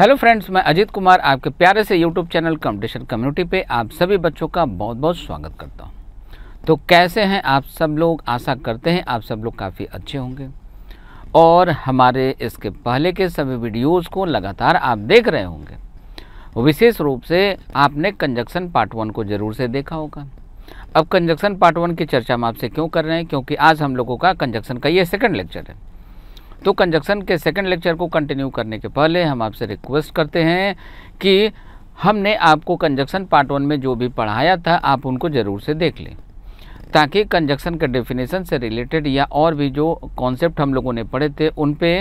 hello friends मैं अजीत कुमार आपके प्यारे से यूट्यूब चैनल कंपटीशन कम्युनिटी पे आप सभी बच्चों का बहुत बहुत स्वागत करता हूँ तो कैसे हैं आप सब लोग आशा करते हैं आप सब लोग काफ़ी अच्छे होंगे और हमारे इसके पहले के सभी वीडियोस को लगातार आप देख रहे होंगे विशेष रूप से आपने कंजक्शन पार्ट वन को ज़रूर से देखा होगा अब कंजक्शन पार्ट वन की चर्चा हम आपसे क्यों कर रहे हैं क्योंकि आज हम लोगों का कंजक्शन का ये सेकेंड लेक्चर है तो कंजक्शन के सेकंड लेक्चर को कंटिन्यू करने के पहले हम आपसे रिक्वेस्ट करते हैं कि हमने आपको कंजक्शन पार्ट वन में जो भी पढ़ाया था आप उनको ज़रूर से देख लें ताकि कंजक्शन के डेफिनेशन से रिलेटेड या और भी जो कॉन्सेप्ट हम लोगों ने पढ़े थे उन पे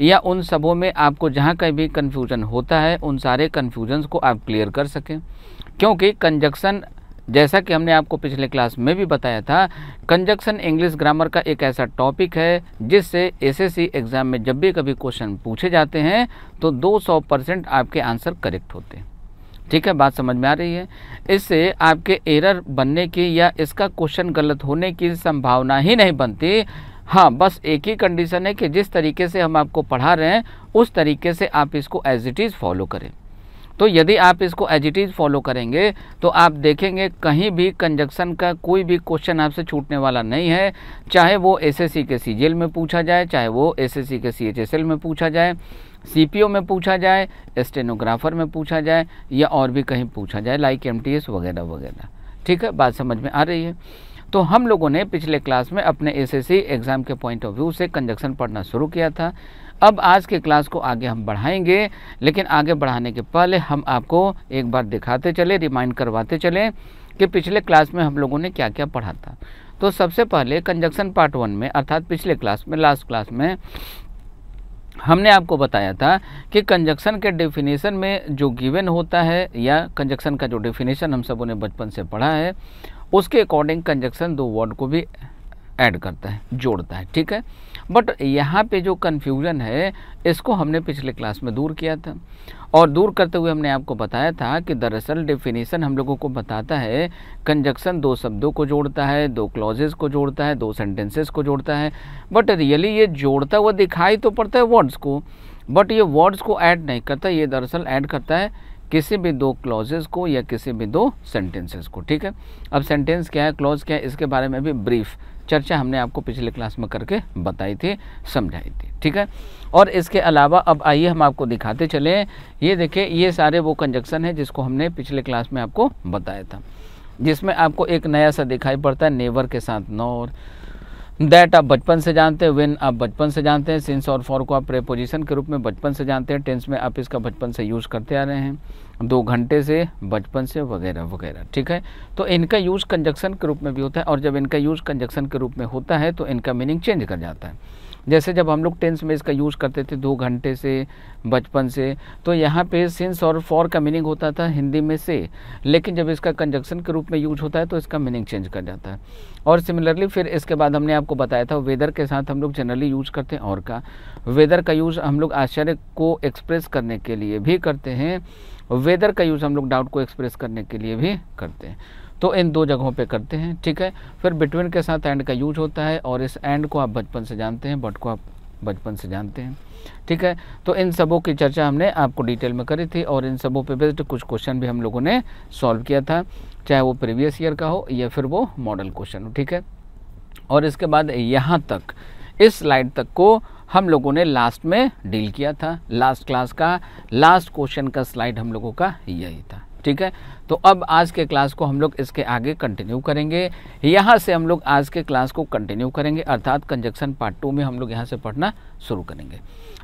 या उन सबों में आपको जहाँ कहीं भी कन्फ्यूज़न होता है उन सारे कन्फ्यूजन्स को आप क्लियर कर सकें क्योंकि कंजक्शन जैसा कि हमने आपको पिछले क्लास में भी बताया था कंजक्शन इंग्लिश ग्रामर का एक ऐसा टॉपिक है जिससे एसएससी एग्ज़ाम में जब भी कभी क्वेश्चन पूछे जाते हैं तो 200 परसेंट आपके आंसर करेक्ट होते हैं ठीक है बात समझ में आ रही है इससे आपके एरर बनने की या इसका क्वेश्चन गलत होने की संभावना ही नहीं बनती हाँ बस एक ही कंडीशन है कि जिस तरीके से हम आपको पढ़ा रहे हैं उस तरीके से आप इसको एज इट इज़ फॉलो करें तो यदि आप इसको एज इट इज़ फॉलो करेंगे तो आप देखेंगे कहीं भी कंजक्शन का कोई भी क्वेश्चन आपसे छूटने वाला नहीं है चाहे वो एस एस सी के सी जी में पूछा जाए चाहे वो एस एस सी के सी एच एस एल में पूछा जाए सीपीओ में पूछा जाए स्टेनोग्राफर में पूछा जाए या और भी कहीं पूछा जाए लाइक एम वगैरह वगैरह ठीक है बात समझ में आ रही है तो हम लोगों ने पिछले क्लास में अपने एसएससी एग्ज़ाम के पॉइंट ऑफ व्यू से कंजक्शन पढ़ना शुरू किया था अब आज के क्लास को आगे हम बढ़ाएंगे लेकिन आगे बढ़ाने के पहले हम आपको एक बार दिखाते चले रिमाइंड करवाते चले कि पिछले क्लास में हम लोगों ने क्या क्या पढ़ा था तो सबसे पहले कंजक्शन पार्ट वन में अर्थात पिछले क्लास में लास्ट क्लास में हमने आपको बताया था कि कंजक्शन के डेफिनेशन में जो गिवन होता है या कंजक्शन का जो डेफिनेशन हम सबों ने बचपन से पढ़ा है उसके अकॉर्डिंग कंजक्शन दो वर्ड को भी ऐड करता है जोड़ता है ठीक है बट यहाँ पे जो कन्फ्यूज़न है इसको हमने पिछले क्लास में दूर किया था और दूर करते हुए हमने आपको बताया था कि दरअसल डेफिनेशन हम लोगों को बताता है कंजक्शन दो शब्दों को जोड़ता है दो क्लॉजेस को जोड़ता है दो सेंटेंसेस को जोड़ता है बट रियली ये जोड़ता हुआ दिखाई तो पड़ता है वर्ड्स को बट ये वर्ड्स को ऐड नहीं करता ये दरअसल ऐड करता है किसी भी दो क्लॉजेज को या किसी भी दो सेंटेंसेस को ठीक है अब सेंटेंस क्या है क्लॉज क्या है इसके बारे में भी ब्रीफ चर्चा हमने आपको पिछले क्लास में करके बताई थी समझाई थी ठीक है और इसके अलावा अब आइए हम आपको दिखाते चले ये देखिए ये सारे वो कंजक्शन है जिसको हमने पिछले क्लास में आपको बताया था जिसमें आपको एक नया सा दिखाई पड़ता है नेवर के साथ नोर दैट आप बचपन से जानते हैं वेन आप बचपन से जानते हैं सिंस और फॉर को आप प्रेपोजिशन के रूप में बचपन से जानते हैं टेंस में आप इसका बचपन से यूज़ करते आ रहे हैं दो घंटे से बचपन से वगैरह वगैरह ठीक है तो इनका यूज़ कंजक्शन के रूप में भी होता है और जब इनका यूज़ कंजक्शन के रूप में होता है तो इनका मीनिंग चेंज कर जाता है जैसे जब हम लोग टेंस में इसका यूज़ करते थे दो घंटे से बचपन से तो यहाँ पे सिंस और फॉर का मीनिंग होता था हिंदी में से लेकिन जब इसका कंजक्शन के रूप में यूज होता है तो इसका मीनिंग चेंज कर जाता है और सिमिलरली फिर इसके बाद हमने आपको बताया था वेदर के साथ हम लोग जनरली यूज़ करते हैं और का वेदर का यूज़ हम लोग आश्चर्य को एक्सप्रेस करने के लिए भी करते हैं वेदर का यूज़ हम लोग डाउट को एक्सप्रेस करने के लिए भी करते हैं तो इन दो जगहों पे करते हैं ठीक है फिर बिटवीन के साथ एंड का यूज होता है और इस एंड को आप बचपन से जानते हैं बट को आप बचपन से जानते हैं ठीक है तो इन सबों की चर्चा हमने आपको डिटेल में करी थी और इन सबों पे बेस्ड कुछ क्वेश्चन भी हम लोगों ने सॉल्व किया था चाहे वो प्रीवियस ईयर का हो या फिर वो मॉडल क्वेश्चन हो ठीक है और इसके बाद यहाँ तक इस स्लाइड तक को हम लोगों ने लास्ट में डील किया था लास्ट क्लास का लास्ट क्वेश्चन का स्लाइड हम लोगों का यही था ठीक है तो अब आज के क्लास को हम लोग इसके आगे कंटिन्यू करेंगे यहाँ से हम लोग आज के क्लास को कंटिन्यू करेंगे अर्थात कंजक्शन पार्ट टू में हम लोग यहाँ से पढ़ना शुरू करेंगे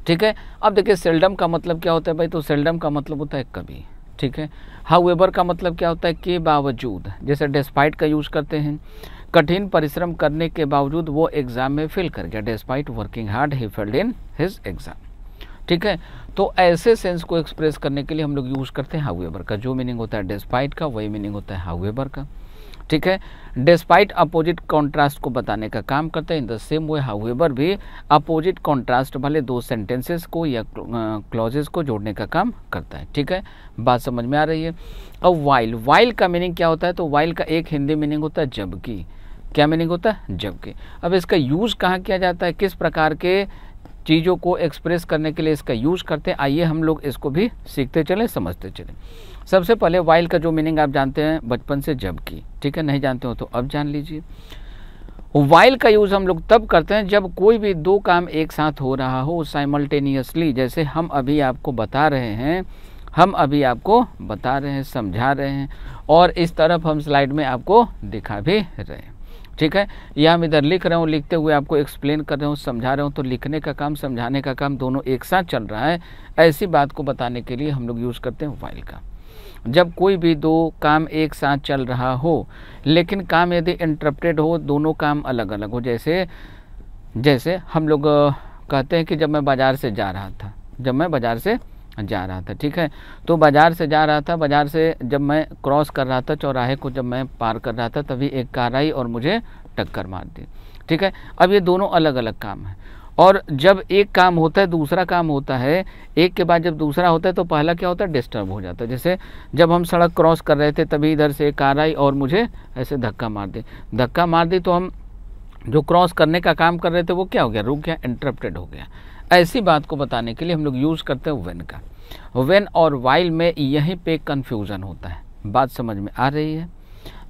ठीक है अब देखिए सेल्डम का मतलब क्या होता है भाई तो सेल्डम का मतलब होता है कभी ठीक है हाउ का मतलब क्या होता है के बावजूद जैसे डिस्पाइट का यूज़ करते हैं कठिन परिश्रम करने के बावजूद वो एग्ज़ाम में फेल कर गया despite working hard he failed in his exam ठीक है तो ऐसे सेंस को एक्सप्रेस करने के लिए हम लोग यूज़ करते हैं हाउएवर का जो मीनिंग होता है डिस्पाइट का वही मीनिंग होता है हाउवेबर का ठीक है डिस्पाइट अपोजिट कॉन्ट्रास्ट को बताने का काम करता है in the same way however भी अपोजिट कॉन्ट्रास्ट वाले दो सेंटेंसेस को या क्लॉजेस को जोड़ने का काम करता है ठीक है बात समझ में आ रही है अब वाइल वाइल का मीनिंग क्या होता है तो वाइल का एक हिंदी मीनिंग होता है जबकि क्या मीनिंग होता है जबकि अब इसका यूज़ कहाँ किया जाता है किस प्रकार के चीज़ों को एक्सप्रेस करने के लिए इसका यूज़ करते हैं आइए हम लोग इसको भी सीखते चलें समझते चलें सबसे पहले वाइल का जो मीनिंग आप जानते हैं बचपन से जबकि ठीक है नहीं जानते हो तो अब जान लीजिए वाइल का यूज़ हम लोग तब करते हैं जब कोई भी दो काम एक साथ हो रहा हो साइमल्टेनियसली जैसे हम अभी आपको बता रहे हैं हम अभी आपको बता रहे हैं समझा रहे हैं और इस तरफ हम स्लाइड में आपको दिखा भी रहे हैं ठीक है यह हम इधर लिख रहे हूँ लिखते हुए आपको एक्सप्लेन कर रहे हूँ समझा रहे हूँ तो लिखने का काम समझाने का काम दोनों एक साथ चल रहा है ऐसी बात को बताने के लिए हम लोग यूज़ करते हैं वाइल का जब कोई भी दो काम एक साथ चल रहा हो लेकिन काम यदि इंटरप्टेड हो दोनों काम अलग अलग हो जैसे जैसे हम लोग कहते हैं कि जब मैं बाज़ार से जा रहा था जब मैं बाज़ार से जा रहा था ठीक है तो बाज़ार से जा रहा था बाज़ार से जब मैं क्रॉस कर रहा था चौराहे को जब मैं पार कर रहा था तभी एक कार आई और मुझे टक्कर मार दी ठीक है अब ये दोनों अलग अलग काम है और जब एक काम होता है दूसरा काम होता है एक के बाद जब दूसरा होता है तो पहला क्या होता है डिस्टर्ब हो जाता है जैसे जब हम सड़क क्रॉस कर रहे थे तभी इधर से एक कार आई और मुझे ऐसे धक्का मार दी धक्का मार दी तो हम जो क्रॉस करने का काम कर रहे थे वो क्या हो गया रुक गया इंटरप्टेड हो गया ऐसी बात को बताने के लिए हम लोग यूज़ करते हैं वेन का वेन और वाइल में यहीं पे कन्फ्यूज़न होता है बात समझ में आ रही है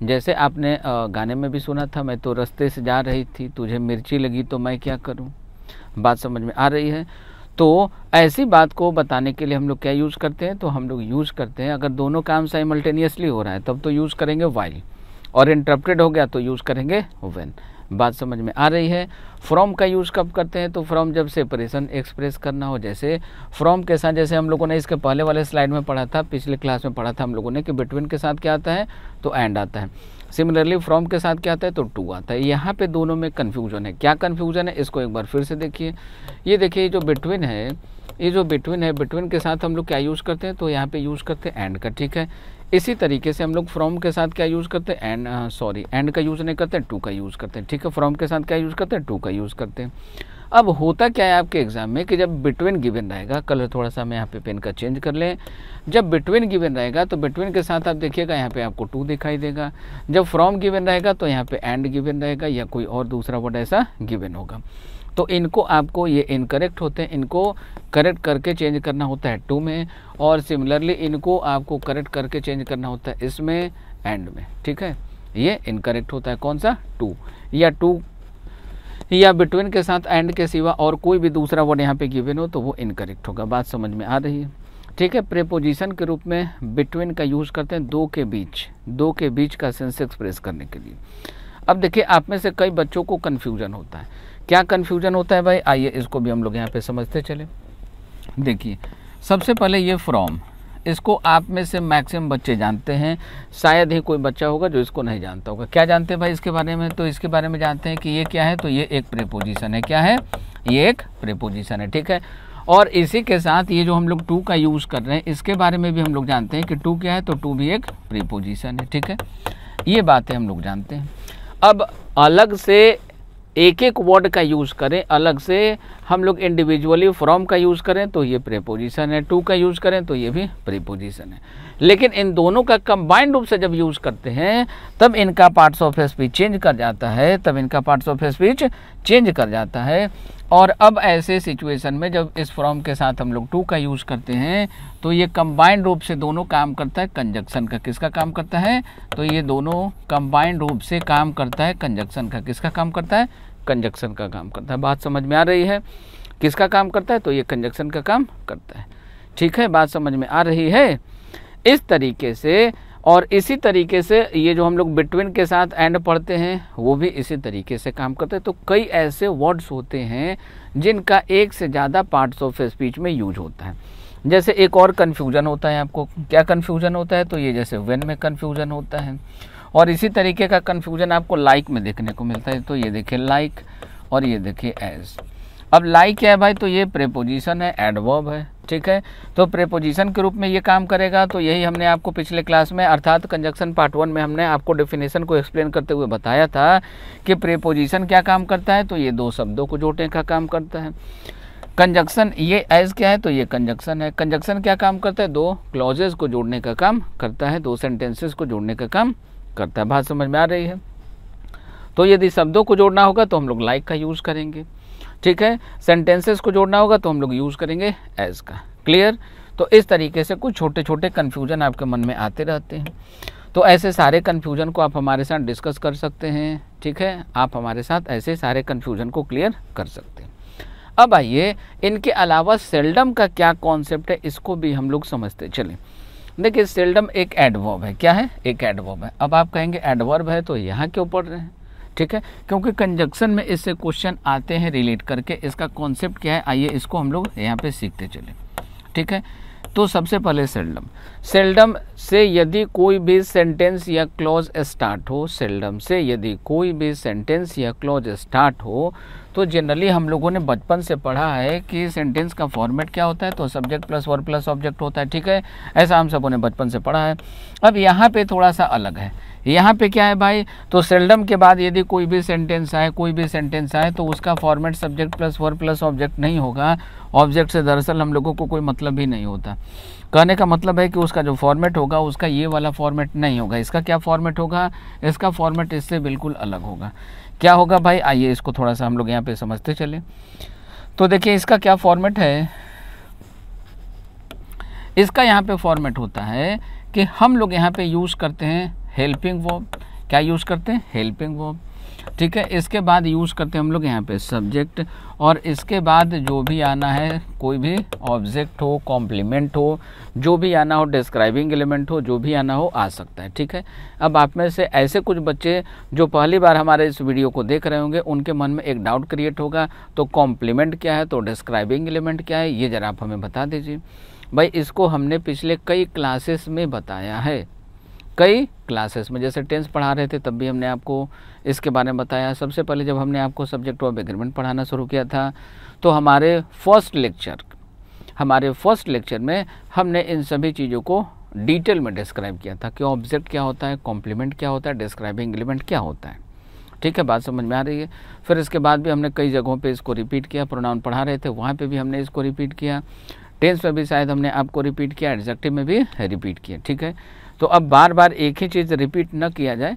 जैसे आपने गाने में भी सुना था मैं तो रस्ते से जा रही थी तुझे मिर्ची लगी तो मैं क्या करूँ बात समझ में आ रही है तो ऐसी बात को बताने के लिए हम लोग क्या यूज़ करते हैं तो हम लोग यूज़ करते हैं अगर दोनों काम साइमल्टेनियसली हो रहा है तब तो यूज़ करेंगे वाइल और इंटरप्टेड हो गया तो यूज़ करेंगे वेन बात समझ में आ रही है फ्रॉम का यूज़ कब करते हैं तो फ्रॉम जब सेपरेशन एक्सप्रेस करना हो जैसे फ्रॉम के साथ जैसे हम लोगों ने इसके पहले वाले स्लाइड में पढ़ा था पिछले क्लास में पढ़ा था हम लोगों ने कि बिटवीन के साथ क्या आता है तो एंड आता है सिमिलरली फ्रॉम के साथ क्या आता है तो टू आता है यहाँ पे दोनों में कन्फ्यूजन है क्या कन्फ्यूजन है इसको एक बार फिर से देखिए ये देखिए जो बिटवीन है ये जो बिटवीन है बिटवीन के साथ हम लोग क्या यूज़ करते हैं तो यहाँ पे यूज़ करते हैं एंड का ठीक है इसी तरीके से हम लोग फ्रॉम के साथ क्या यूज़ करते हैं एंड सॉरी एंड का यूज़ नहीं करते टू का यूज़ करते हैं ठीक है फ्रॉम के साथ क्या यूज़ करते हैं टू का यूज़ करते हैं अब होता क्या है आपके एग्ज़ाम में कि जब बिटवीन गिवन रहेगा कलर थोड़ा सा हम यहाँ पे पेन का चेंज कर लें जब बिटवीन गिवन रहेगा तो बिटवीन के साथ आप देखिएगा यहाँ पे आपको टू दिखाई देगा जब फ्रॉम गिवन रहेगा तो यहाँ पे एंड गिवन रहेगा या कोई और दूसरा वर्ड ऐसा गिवन होगा तो इनको आपको ये इनकरेक्ट होते हैं इनको करेक्ट करके चेंज करना होता है टू में और सिमिलरली इनको आपको करेक्ट करके चेंज करना होता है इसमें एंड में ठीक है ये इनकरेक्ट होता है कौन सा टू या टू या बिटवीन के साथ एंड के सिवा और कोई भी दूसरा वर्ड यहाँ पे गिवन हो तो वो इनकरेक्ट होगा बात समझ में आ रही है ठीक है प्रेपोजिशन के रूप में बिटवीन का यूज़ करते हैं दो के बीच दो के बीच का सेंस एक्सप्रेस करने के लिए अब देखिए आप में से कई बच्चों को कन्फ्यूजन होता है क्या कन्फ्यूजन होता है भाई आइए इसको भी हम लोग यहाँ पे समझते चले देखिए सबसे पहले ये फ्रॉम इसको आप में से मैक्सिमम बच्चे जानते हैं शायद ही कोई बच्चा होगा जो इसको नहीं जानता होगा क्या जानते हैं भाई इसके बारे में तो इसके बारे में जानते हैं कि ये क्या है तो ये एक प्रेपोजिशन है क्या है ये एक प्रेपोजिशन है ठीक है और इसी के साथ ये जो हम लोग टू का यूज़ कर रहे हैं इसके बारे में भी हम लोग जानते हैं कि टू क्या है तो टू भी एक प्रीपोजिशन है ठीक है ये बातें हम लोग जानते हैं अब अलग से एक एक वर्ड का यूज़ करें अलग से हम लोग इंडिविजुअली फ्रॉम का यूज़ करें तो ये प्रीपोजिशन है टू का यूज़ करें तो ये भी प्रीपोजिशन है लेकिन इन दोनों का कंबाइंड रूप से जब यूज़ करते हैं तब इनका पार्ट्स ऑफ स्पीच चेंज कर जाता है तब इनका पार्ट्स ऑफ स्पीच चेंज कर जाता है और अब ऐसे सिचुएशन में जब इस फॉर्म के साथ हम लोग टू का यूज़ करते हैं तो ये कंबाइंड रूप से दोनों काम करता है कंजक्शन का किसका काम करता है तो ये दोनों कंबाइंड रूप से काम करता है कंजक्शन का किसका काम करता है कंजक्शन का काम करता है बात समझ में आ रही है किसका काम करता है तो ये कंजक्शन का काम करता है ठीक है बात समझ में आ रही है इस तरीके से और इसी तरीके से ये जो हम लोग बिटवीन के साथ एंड पढ़ते हैं वो भी इसी तरीके से काम करते हैं तो कई ऐसे वर्ड्स होते हैं जिनका एक से ज़्यादा पार्ट्स ऑफ स्पीच में यूज होता है जैसे एक और कन्फ्यूज़न होता है आपको क्या कन्फ्यूज़न होता है तो ये जैसे वेन में कन्फ्यूज़न होता है और इसी तरीके का कन्फ्यूज़न आपको लाइक में देखने को मिलता है तो ये देखिए लाइक और ये देखिए एज अब लाइक क्या है भाई तो ये प्रेपोजिशन है एडवर्ब है ठीक है तो प्रेपोजिशन के रूप में ये काम करेगा तो यही हमने आपको पिछले क्लास में अर्थात कंजक्शन पार्ट वन में हमने आपको डेफिनेशन को एक्सप्लेन करते हुए बताया था कि प्रेपोजिशन क्या काम करता है तो ये दो शब्दों को जोड़ने का काम करता है कंजक्शन ये एज क्या है तो ये कंजक्शन है कंजक्शन क्या काम करता है दो क्लॉजेज को जोड़ने का काम करता है दो सेंटेंसेस को जोड़ने का काम करता है बात समझ में आ रही है तो यदि शब्दों को जोड़ना होगा तो हम लोग लाइक का यूज़ करेंगे ठीक है सेंटेंसेस को जोड़ना होगा तो हम लोग यूज़ करेंगे एज का क्लियर तो इस तरीके से कुछ छोटे छोटे कन्फ्यूजन आपके मन में आते रहते हैं तो ऐसे सारे कन्फ्यूजन को आप हमारे साथ डिस्कस कर सकते हैं ठीक है आप हमारे साथ ऐसे सारे कन्फ्यूजन को क्लियर कर सकते हैं अब आइए इनके अलावा सेल्डम का क्या कॉन्सेप्ट है इसको भी हम लोग समझते चलें देखिए सेल्डम एक एडवर्ब है क्या है एक एडवर्ब है अब आप कहेंगे एडवर्ब है तो यहाँ क्यों रहे हैं ठीक है क्योंकि कंजक्शन में इससे क्वेश्चन आते हैं रिलेट करके इसका कॉन्सेप्ट क्या है आइए इसको हम लोग यहाँ पे सीखते चले ठीक है तो सबसे पहले सेल्डम सेल्डम से यदि कोई भी सेंटेंस या क्लॉज स्टार्ट हो सेल्डम से यदि कोई भी सेंटेंस या क्लॉज स्टार्ट हो तो जनरली हम लोगों ने बचपन से पढ़ा है कि सेंटेंस का फॉर्मेट क्या होता है तो subject plus verb plus object होता है ठीक है ऐसा हम सबों ने बचपन से पढ़ा है अब यहाँ पे थोड़ा सा अलग है यहाँ पे क्या है भाई तो सेल्डम के बाद यदि कोई भी सेंटेंस आए कोई भी सेंटेंस आए तो उसका format subject plus verb plus object नहीं होगा ऑब्जेक्ट से दरअसल हम लोगों को कोई मतलब ही नहीं होता कहने का मतलब है कि उसका जो फॉर्मेट होगा उसका ये वाला फॉर्मेट नहीं होगा इसका क्या फॉर्मेट होगा इसका फॉर्मेट इससे बिल्कुल अलग होगा क्या होगा भाई आइए इसको थोड़ा सा हम लोग यहाँ पे समझते चले तो देखिए इसका क्या फॉर्मेट है इसका यहाँ पे फॉर्मेट होता है कि हम लोग यहाँ पे यूज़ करते हैं हेल्पिंग वर्ब क्या यूज़ करते हैं हेल्पिंग वर्ब ठीक है इसके बाद यूज़ करते हैं हम लोग यहाँ पे सब्जेक्ट और इसके बाद जो भी आना है कोई भी ऑब्जेक्ट हो कॉम्प्लीमेंट हो जो भी आना हो डिस्क्राइबिंग एलिमेंट हो जो भी आना हो आ सकता है ठीक है अब आप में से ऐसे कुछ बच्चे जो पहली बार हमारे इस वीडियो को देख रहे होंगे उनके मन में एक डाउट क्रिएट होगा तो कॉम्प्लीमेंट क्या है तो डिस्क्राइबिंग एलिमेंट क्या है ये ज़रा आप हमें बता दीजिए भाई इसको हमने पिछले कई क्लासेस में बताया है कई क्लासेस में जैसे टेंस पढ़ा रहे थे तब भी हमने आपको इसके बारे में बताया सबसे पहले जब हमने आपको सब्जेक्ट ऑफ एग्रीमेंट पढ़ाना शुरू किया था तो हमारे फर्स्ट लेक्चर हमारे फर्स्ट लेक्चर में हमने इन सभी चीज़ों को डिटेल में डिस्क्राइब किया था कि ऑब्जेक्ट क्या होता है कॉम्प्लीमेंट क्या होता है डिस्क्राइबिंग एलिमेंट क्या होता है ठीक है बात समझ में आ रही है फिर इसके बाद भी हमने कई जगहों पे इसको रिपीट किया प्रोनाउन पढ़ा रहे थे वहाँ पे भी हमने इसको रिपीट किया टेंस में भी शायद हमने आपको रिपीट किया एडजेक्टिव में भी रिपीट किया ठीक है तो अब बार बार एक ही चीज़ रिपीट न किया जाए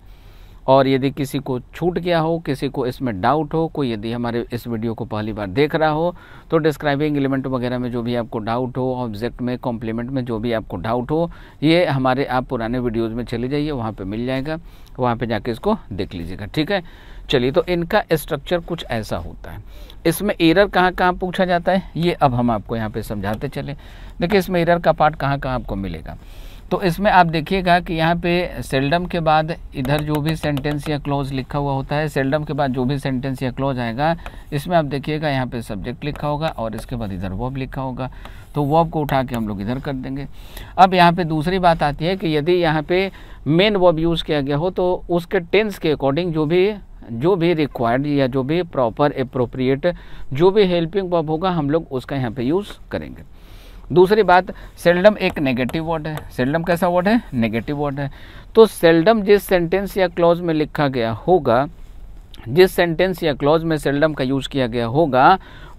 और यदि किसी को छूट गया हो किसी को इसमें डाउट हो कोई यदि हमारे इस वीडियो को पहली बार देख रहा हो तो डिस्क्राइबिंग एलिमेंट वगैरह में जो भी आपको डाउट हो ऑब्जेक्ट में कॉम्प्लीमेंट में जो भी आपको डाउट हो ये हमारे आप पुराने वीडियोज़ में चले जाइए वहाँ पर मिल जाएगा वहाँ पर जाके इसको देख लीजिएगा ठीक है चलिए तो इनका स्ट्रक्चर कुछ ऐसा होता है इसमें एरर कहाँ कहाँ पूछा जाता है ये अब हम आपको यहाँ पर समझाते चले देखिए इसमें एरर का पार्ट कहाँ कहाँ आपको मिलेगा तो इसमें आप देखिएगा कि यहाँ पे सेल्डम के बाद इधर जो भी सेंटेंस या क्लोज लिखा हुआ होता है सेल्डम के बाद जो भी सेंटेंस या क्लोज आएगा इसमें आप देखिएगा यहाँ पे सब्जेक्ट लिखा होगा और इसके बाद इधर वॉब लिखा होगा तो वॉब को उठा के हम लोग इधर कर देंगे अब यहाँ पे दूसरी बात आती है कि यदि यहाँ पर मेन वॉब यूज़ किया गया हो तो उसके टेंस के अकॉर्डिंग जो भी जो भी रिक्वायर्ड या जो भी प्रॉपर अप्रोप्रिएट जो भी हेल्पिंग वॉब होगा हम लोग उसका यहाँ पर यूज़ करेंगे दूसरी बात सेल्डम एक नेगेटिव वर्ड है सेल्डम कैसा वर्ड है नेगेटिव वर्ड है तो सेल्डम जिस सेंटेंस या क्लॉज में लिखा गया होगा जिस सेंटेंस या क्लॉज में सेल्डम का यूज़ किया गया होगा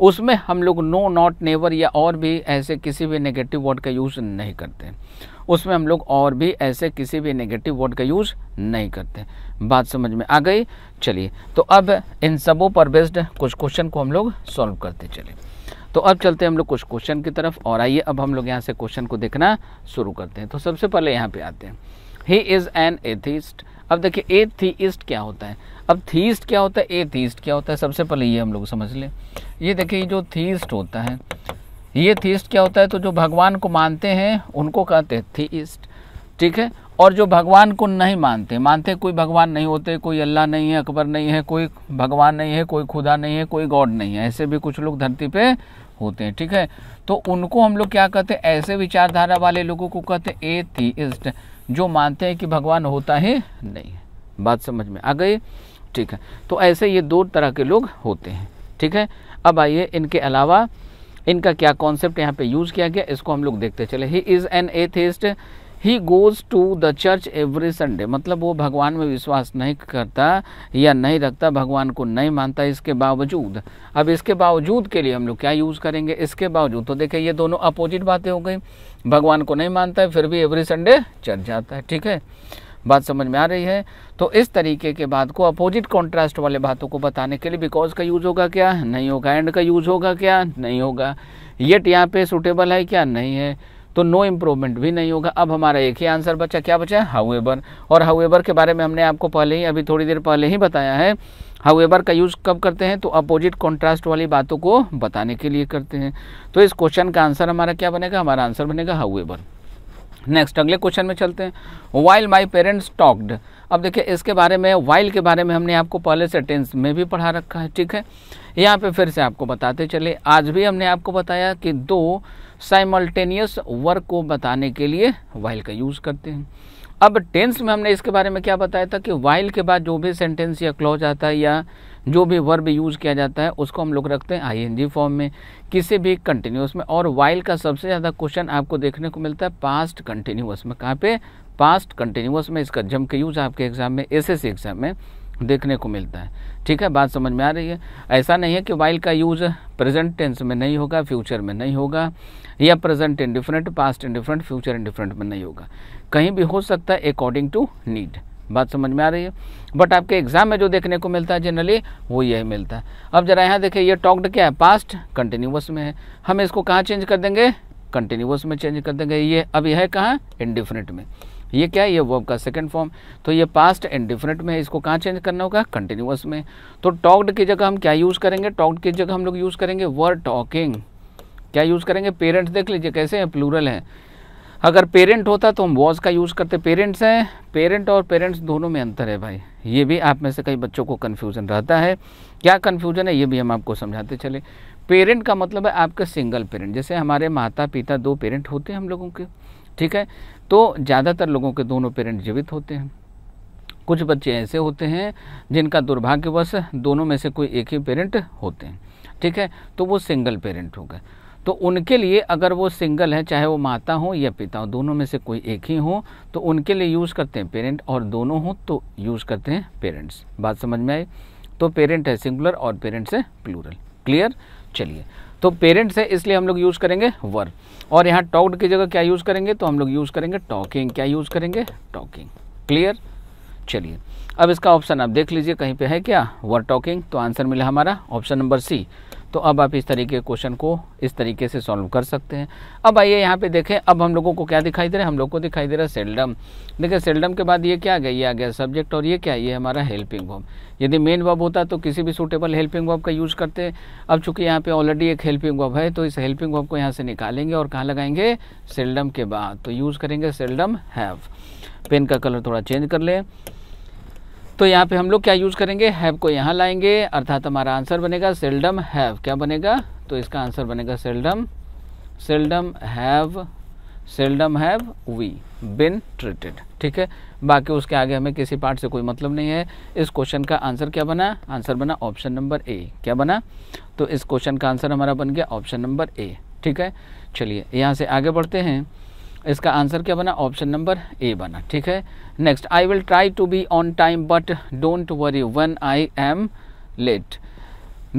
उसमें हम लोग नो नॉट नेवर या और भी ऐसे किसी भी नेगेटिव वर्ड का यूज़ नहीं करते उसमें हम लोग और भी ऐसे किसी भी नेगेटिव वर्ड का यूज़ नहीं करते बात समझ में आ गई चलिए तो अब इन सबों पर बेस्ड कुछ क्वेश्चन को हम लोग सॉल्व करते चलिए तो अब चलते हैं हम लोग कुछ क्वेश्चन की तरफ और आइए अब हम लोग यहाँ से क्वेश्चन को देखना शुरू करते हैं तो सबसे पहले यहाँ पे आते हैं ही इज़ एन एथीस्ट अब देखिए ए क्या होता है अब थीस्ट क्या होता है ए क्या होता है सबसे पहले ये हम लोग समझ लें ये देखिए जो थीस्ट होता है ये थीस्ट क्या होता है तो जो भगवान को मानते हैं उनको कहते हैं थीस्ट ठीक है और जो भगवान को नहीं मानते मानते कोई भगवान नहीं होते कोई अल्लाह नहीं है अकबर नहीं है कोई भगवान नहीं है कोई खुदा नहीं है कोई गॉड नहीं है ऐसे भी कुछ लोग धरती पे होते हैं ठीक है तो उनको हम लोग क्या कहते हैं ऐसे विचारधारा वाले लोगों को कहते हैं एथीइस्ट जो मानते हैं कि भगवान होता ही नहीं है बात समझ में आ गई ठीक है तो ऐसे ये दो तरह के लोग होते हैं ठीक है अब आइए इनके अलावा इनका क्या कॉन्सेप्ट यहाँ पे यूज़ किया गया इसको हम लोग देखते चले he is an atheist he goes to the church every Sunday मतलब वो भगवान में विश्वास नहीं करता या नहीं रखता भगवान को नहीं मानता इसके बावजूद अब इसके बावजूद के लिए हम लोग क्या यूज़ करेंगे इसके बावजूद तो देखिए ये दोनों अपोजिट बातें हो गई भगवान को नहीं मानता है फिर भी एवरी संडे चर्च जाता है ठीक है बात समझ में आ रही है तो इस तरीके के बात को अपोजिट कॉन्ट्रास्ट वाले बातों को बताने के लिए बिकॉज का यूज़ होगा क्या नहीं होगा एंड का यूज़ होगा क्या नहीं होगा येट यहाँ पे सूटेबल है क्या नहीं है तो नो इम्प्रूवमेंट भी नहीं होगा अब हमारा एक ही आंसर बचा क्या बचा हाउएबर और हाउएबर के बारे में हमने आपको पहले ही अभी थोड़ी देर पहले ही बताया है हाउएवर का यूज़ कब करते हैं तो अपोजिट कॉन्ट्रास्ट वाली बातों को बताने के लिए करते हैं तो इस क्वेश्चन का आंसर हमारा क्या बनेगा हमारा आंसर बनेगा हाउएवर नेक्स्ट अगले क्वेश्चन में चलते हैं वाइल माई पेरेंट्स टॉक्ड अब देखिए इसके बारे में वाइल के बारे में हमने आपको पहले से टेंस में भी पढ़ा रखा है ठीक है यहाँ पे फिर से आपको बताते चले आज भी हमने आपको बताया कि दो साइमल्टेनियस वर्क को बताने के लिए वाइल का यूज़ करते हैं अब टेंस में हमने इसके बारे में क्या बताया था कि वाइल के बाद जो भी सेंटेंस या क्लॉज आता है या जो भी वर्ब यूज़ किया जाता है उसको हम लोग रखते हैं आईएनजी फॉर्म में किसी भी कंटिन्यूस में और वाइल का सबसे ज़्यादा क्वेश्चन आपको देखने को मिलता है पास्ट कंटिन्यूस में कहाँ पे पास्ट कंटिन्यूस में इसका जम के यूज़ आपके एग्ज़ाम में एसएससी एग्ज़ाम में देखने को मिलता है ठीक है बात समझ में आ रही है ऐसा नहीं है कि वाइल का यूज़ प्रेजेंट टेंस में नहीं होगा फ्यूचर में नहीं होगा या present in different past in different future in different में नहीं होगा कहीं भी हो सकता है अकॉर्डिंग टू नीड बात समझ में आ रही है बट आपके एग्जाम में जो देखने को मिलता है जनरली वो यही मिलता है अब जरा यहाँ देखिए ये टॉक्ड क्या है पास्ट कंटिन्यूस में है हम इसको कहाँ चेंज कर देंगे कंटिन्यूस में चेंज कर देंगे ये अब यह है कहाँ इनडिफरेंट में ये क्या है ये वर्ब का सेकंड फॉर्म तो ये पास्ट एंड डिफरेंट में है इसको कहाँ चेंज करना होगा कंटिन्यूस में तो टॉक्ड की जगह हम क्या यूज़ करेंगे टॉक्ड की जगह हम लोग यूज़ करेंगे वर टॉकिंग क्या यूज़ करेंगे पेरेंट्स देख लीजिए कैसे हैं प्लूरल हैं अगर पेरेंट होता तो हम वॉज का यूज़ करते पेरेंट्स हैं पेरेंट और पेरेंट्स दोनों में अंतर है भाई ये भी आप में से कई बच्चों को कन्फ्यूज़न रहता है क्या कन्फ्यूज़न है ये भी हम आपको समझाते चले पेरेंट का मतलब है आपके सिंगल पेरेंट जैसे हमारे माता पिता दो पेरेंट होते हैं हम लोगों के ठीक है तो ज़्यादातर लोगों के दोनों पेरेंट जीवित होते हैं कुछ बच्चे ऐसे होते हैं जिनका दुर्भाग्यवश दोनों में से कोई एक ही पेरेंट होते हैं ठीक है तो वो सिंगल पेरेंट हो गए तो उनके लिए अगर वो सिंगल है चाहे वो माता हो या पिता हो दोनों में से कोई एक ही हो तो उनके लिए यूज़ करते हैं पेरेंट और दोनों हो तो यूज़ करते हैं पेरेंट्स बात समझ में आई तो पेरेंट है सिंगुलर और पेरेंट्स है प्लूरल क्लियर चलिए तो पेरेंट्स है इसलिए हम लोग यूज़ करेंगे वर्ब और यहाँ टॉक्ड की जगह क्या यूज़ करेंगे तो हम लोग यूज़ करेंगे टॉकिंग क्या यूज़ करेंगे टॉकिंग क्लियर चलिए अब इसका ऑप्शन आप देख लीजिए कहीं पे है क्या वर टॉकिंग तो आंसर मिला हमारा ऑप्शन नंबर सी तो अब आप इस तरीके के क्वेश्चन को इस तरीके से सॉल्व कर सकते हैं अब आइए यहाँ पे देखें अब हम लोगों को क्या दिखाई दे रहा है हम लोग को दिखाई दे रहा है सेल्डम देखिए सेल्डम के बाद ये क्या आ गया ये आ गया सब्जेक्ट और ये क्या ये हमारा हेल्पिंग वर्ब यदि मेन वर्ब होता तो किसी भी सूटेबल हेल्पिंग वर्ब का यूज करते हैं अब चूंकि यहाँ पर ऑलरेडी एक हेल्पिंग वर्ब है तो इस हेल्पिंग वर्ब को यहाँ से निकालेंगे और कहाँ लगाएंगे सेल्डम के बाद तो यूज़ करेंगे सेल्डम हैव पेन का कलर थोड़ा चेंज कर लें तो यहाँ पे हम लोग क्या यूज़ करेंगे हैव को यहाँ लाएंगे अर्थात हमारा आंसर बनेगा सेल्डम हैव क्या बनेगा तो इसका आंसर बनेगा seldom seldom have seldom have we been treated ठीक है बाकी उसके आगे हमें किसी पार्ट से कोई मतलब नहीं है इस क्वेश्चन का आंसर क्या बना आंसर बना ऑप्शन नंबर ए क्या बना तो इस क्वेश्चन का आंसर हमारा बन गया ऑप्शन नंबर ए ठीक है चलिए यहाँ से आगे बढ़ते हैं इसका आंसर क्या बना ऑप्शन नंबर ए बना ठीक है next I will try to be on time but don't worry one I am late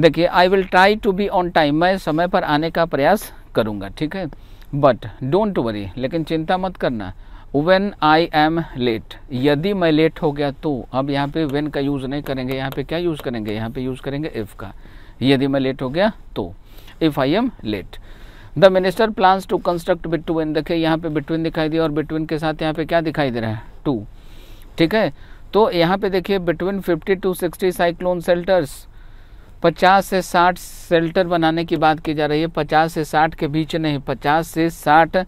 देखिए I will try to be on time मैं समय पर आने का प्रयास करूँगा ठीक है बट डोंट वरी लेकिन चिंता मत करना वेन आई एम लेट यदि मैं लेट हो गया तो अब यहाँ पे वेन का यूज़ नहीं करेंगे यहाँ पे क्या यूज़ करेंगे यहाँ पे यूज़ करेंगे इफ़ का यदि मैं लेट हो गया तो if I am late the minister plans to construct between देखिए यहाँ पे बिटवीन दिखाई दिया और बिटवीन के साथ यहाँ पे क्या दिखाई दे रहा है टू ठीक है तो यहाँ पे देखिए बिटवीन 50 टू 60 साइक्लोन सेल्टर्स 50 से 60 सेल्टर बनाने की बात की जा रही है 50 से 60 के बीच नहीं 50 से 60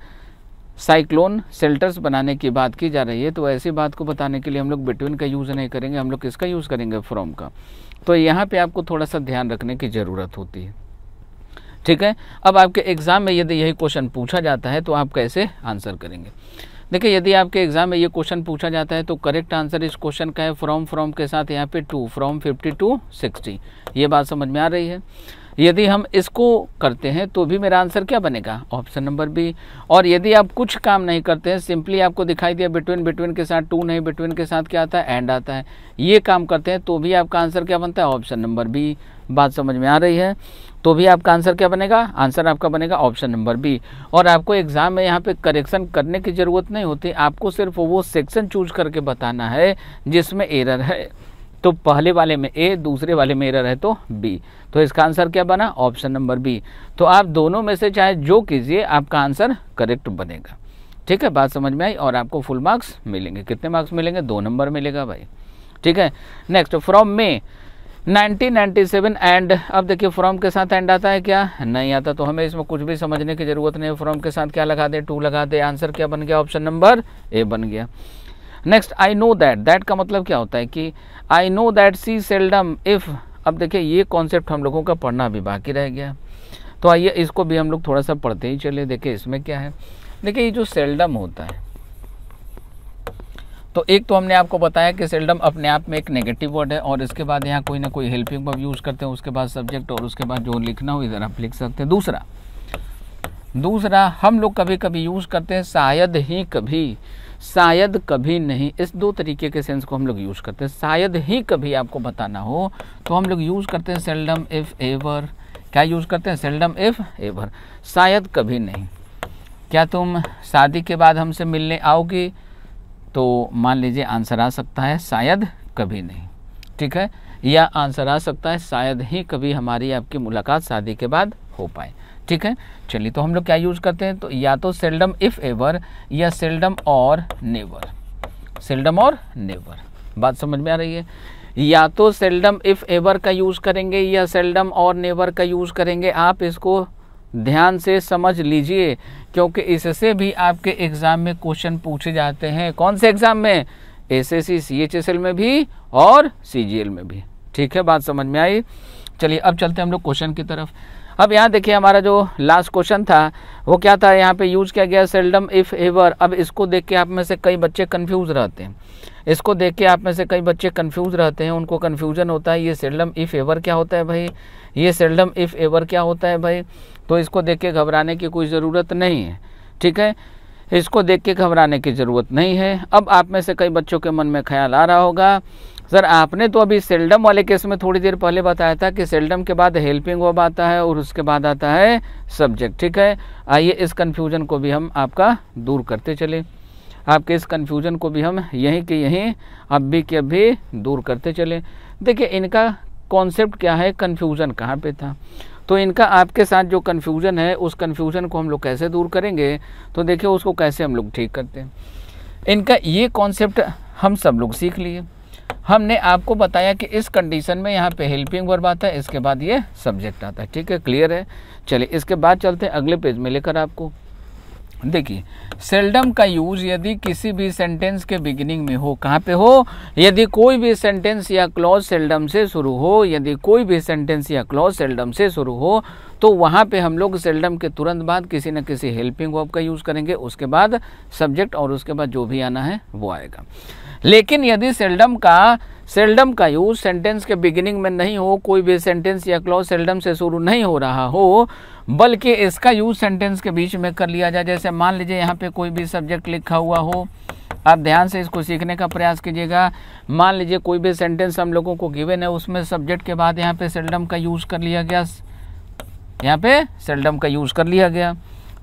साइक्लोन सेल्टर्स बनाने की बात की जा रही है तो ऐसी बात को बताने के लिए हम लोग बिटवीन का यूज़ नहीं करेंगे हम लोग किसका यूज़ करेंगे फ्रॉम का तो यहाँ पर आपको थोड़ा सा ध्यान रखने की ज़रूरत होती है ठीक है अब आपके एग्ज़ाम में यदि यही क्वेश्चन पूछा जाता है तो आप कैसे आंसर करेंगे देखिए यदि आपके एग्ज़ाम में ये क्वेश्चन पूछा जाता है तो करेक्ट आंसर इस क्वेश्चन का है फ्रॉम फ्रॉम के साथ यहाँ पे to from fifty to sixty ये बात समझ में आ रही है यदि हम इसको करते हैं तो भी मेरा आंसर क्या बनेगा ऑप्शन नंबर बी और यदि आप कुछ काम नहीं करते हैं सिंपली आपको दिखाई दिया बिटवीन बिटवीन के साथ टू नहीं बिटवीन के साथ क्या आता है एंड आता है ये काम करते हैं तो भी आपका आंसर क्या बनता है ऑप्शन नंबर बी बात समझ में आ रही है तो भी आपका आंसर क्या बनेगा आंसर आपका बनेगा ऑप्शन नंबर बी और आपको एग्ज़ाम में यहाँ पे करेक्शन करने की ज़रूरत नहीं होती आपको सिर्फ वो सेक्शन चूज करके बताना है जिसमें एरर है तो पहले वाले में ए दूसरे वाले में एरर है तो बी तो इसका आंसर क्या बना ऑप्शन नंबर बी तो आप दोनों में से चाहे जो कीजिए आपका आंसर करेक्ट बनेगा ठीक है बात समझ में आई और आपको फुल मार्क्स मिलेंगे कितने मार्क्स मिलेंगे दो नंबर मिलेगा भाई ठीक है नेक्स्ट फ्रॉम मे 1997 एंड अब देखिए फ्रॉम के साथ एंड आता है क्या नहीं आता तो हमें इसमें कुछ भी समझने की ज़रूरत नहीं है फ्रॉम के साथ क्या लगा दे टू लगा दे आंसर क्या बन गया ऑप्शन नंबर ए बन गया next I know that that का मतलब क्या होता है कि I know that C seldom if अब देखिए ये कॉन्सेप्ट हम लोगों का पढ़ना भी बाकी रह गया तो आइए इसको भी हम लोग थोड़ा सा पढ़ते ही चले देखिए इसमें क्या है देखिए ये जो सेल्डम होता है तो एक तो हमने आपको बताया कि सेल्डम अपने आप में एक नेगेटिव वर्ड है और इसके बाद यहाँ कोई ना कोई हेल्पिंग वर्ब यूज़ करते हैं उसके बाद सब्जेक्ट और उसके बाद जो लिखना हो इधर आप लिख सकते हैं दूसरा दूसरा हम लोग कभी कभी यूज़ करते हैं शायद ही कभी शायद कभी नहीं इस दो तरीके के सेंस को हम लोग यूज़ करते हैं शायद ही कभी आपको बताना हो तो हम लोग यूज़ करते हैं सेल्डम इफ़ एवर क्या यूज़ करते हैं सेल्डम इफ़ एवर शायद कभी नहीं क्या तुम शादी के बाद हमसे मिलने आओगी तो मान लीजिए आंसर आ सकता है शायद कभी नहीं ठीक है या आंसर आ सकता है शायद ही कभी हमारी आपकी मुलाकात शादी के बाद हो पाए ठीक है चलिए तो हम लोग क्या यूज़ करते हैं तो या तो सेल्डम इफ़ एवर या सेल्डम और नेवर सेल्डम और नेवर बात समझ में आ रही है या तो सेल्डम इफ़ एवर का यूज़ करेंगे या सेल्डम और नेवर का यूज़ करेंगे आप इसको ध्यान से समझ लीजिए क्योंकि इससे भी आपके एग्ज़ाम में क्वेश्चन पूछे जाते हैं कौन से एग्ज़ाम में S S C C H S L में भी और सी जी एल में भी ठीक है बात समझ में आई चलिए अब चलते हैं हम लोग क्वेश्चन की तरफ अब यहाँ देखिए हमारा जो लास्ट क्वेश्चन था वो क्या था यहाँ पे यूज़ किया गया सेल्डम इफ़ एवर अब इसको देख के आप में से कई बच्चे कन्फ्यूज रहते हैं इसको देख के आप में से कई बच्चे कन्फ्यूज रहते हैं उनको कन्फ्यूज़न होता है ये सेल्डम इफ़ एवर क्या होता है भाई ये सेल्डम इफ़ एवर क्या होता है भाई तो इसको देख के घबराने की कोई ज़रूरत नहीं है ठीक है इसको देख के घबराने की ज़रूरत नहीं है अब आप में से कई बच्चों के मन में ख्याल आ रहा होगा सर आपने तो अभी सेल्डम वाले केस में थोड़ी देर पहले बताया था कि सेल्डम के बाद हेल्पिंग वब आता है और उसके बाद आता है सब्जेक्ट ठीक है आइए इस कन्फ्यूज़न को भी हम आपका दूर करते चले आपके इस कन्फ्यूज़न को भी हम यहीं के यहीं अब भी के अभी दूर करते चले देखिए इनका कॉन्सेप्ट क्या है कन्फ्यूज़न कहाँ पे था तो इनका आपके साथ जो कन्फ्यूज़न है उस कन्फ्यूज़न को हम लोग कैसे दूर करेंगे तो देखिए उसको कैसे हम लोग ठीक करते हैं इनका ये कॉन्सेप्ट हम सब लोग सीख लिए हमने आपको बताया कि इस कंडीशन में यहाँ पे हेल्पिंग वर्ब आता है इसके बाद ये सब्जेक्ट आता है ठीक है क्लियर है चलिए इसके बाद चलते हैं अगले पेज में लेकर आपको देखिए सेल्डम का यूज यदि किसी भी सेंटेंस के बिगिनिंग में हो कहाँ पे हो यदि कोई भी सेंटेंस या क्लॉज सेल्डम से शुरू हो यदि कोई भी सेंटेंस या क्लॉज सेल्डम से शुरू हो तो वहाँ पे हम लोग सेल्डम के तुरंत बाद किसी न किसी हेल्पिंग वर्ब का यूज़ करेंगे उसके बाद सब्जेक्ट और उसके बाद जो भी आना है वो आएगा लेकिन यदि सेल्डम का सेल्डम का यूज सेंटेंस के बिगिनिंग में नहीं हो कोई भी सेंटेंस या क्लॉज सेल्डम से शुरू नहीं हो रहा हो बल्कि इसका यूज सेंटेंस के बीच में कर लिया जाए जैसे मान लीजिए यहाँ पे कोई भी सब्जेक्ट लिखा हुआ हो आप ध्यान से इसको सीखने का प्रयास कीजिएगा मान लीजिए कोई भी सेंटेंस हम लोगों को गिवेन है उसमें सब्जेक्ट के बाद यहाँ पे सेल्डम का यूज़ कर लिया गया यहाँ पे सेल्डम का यूज़ कर लिया गया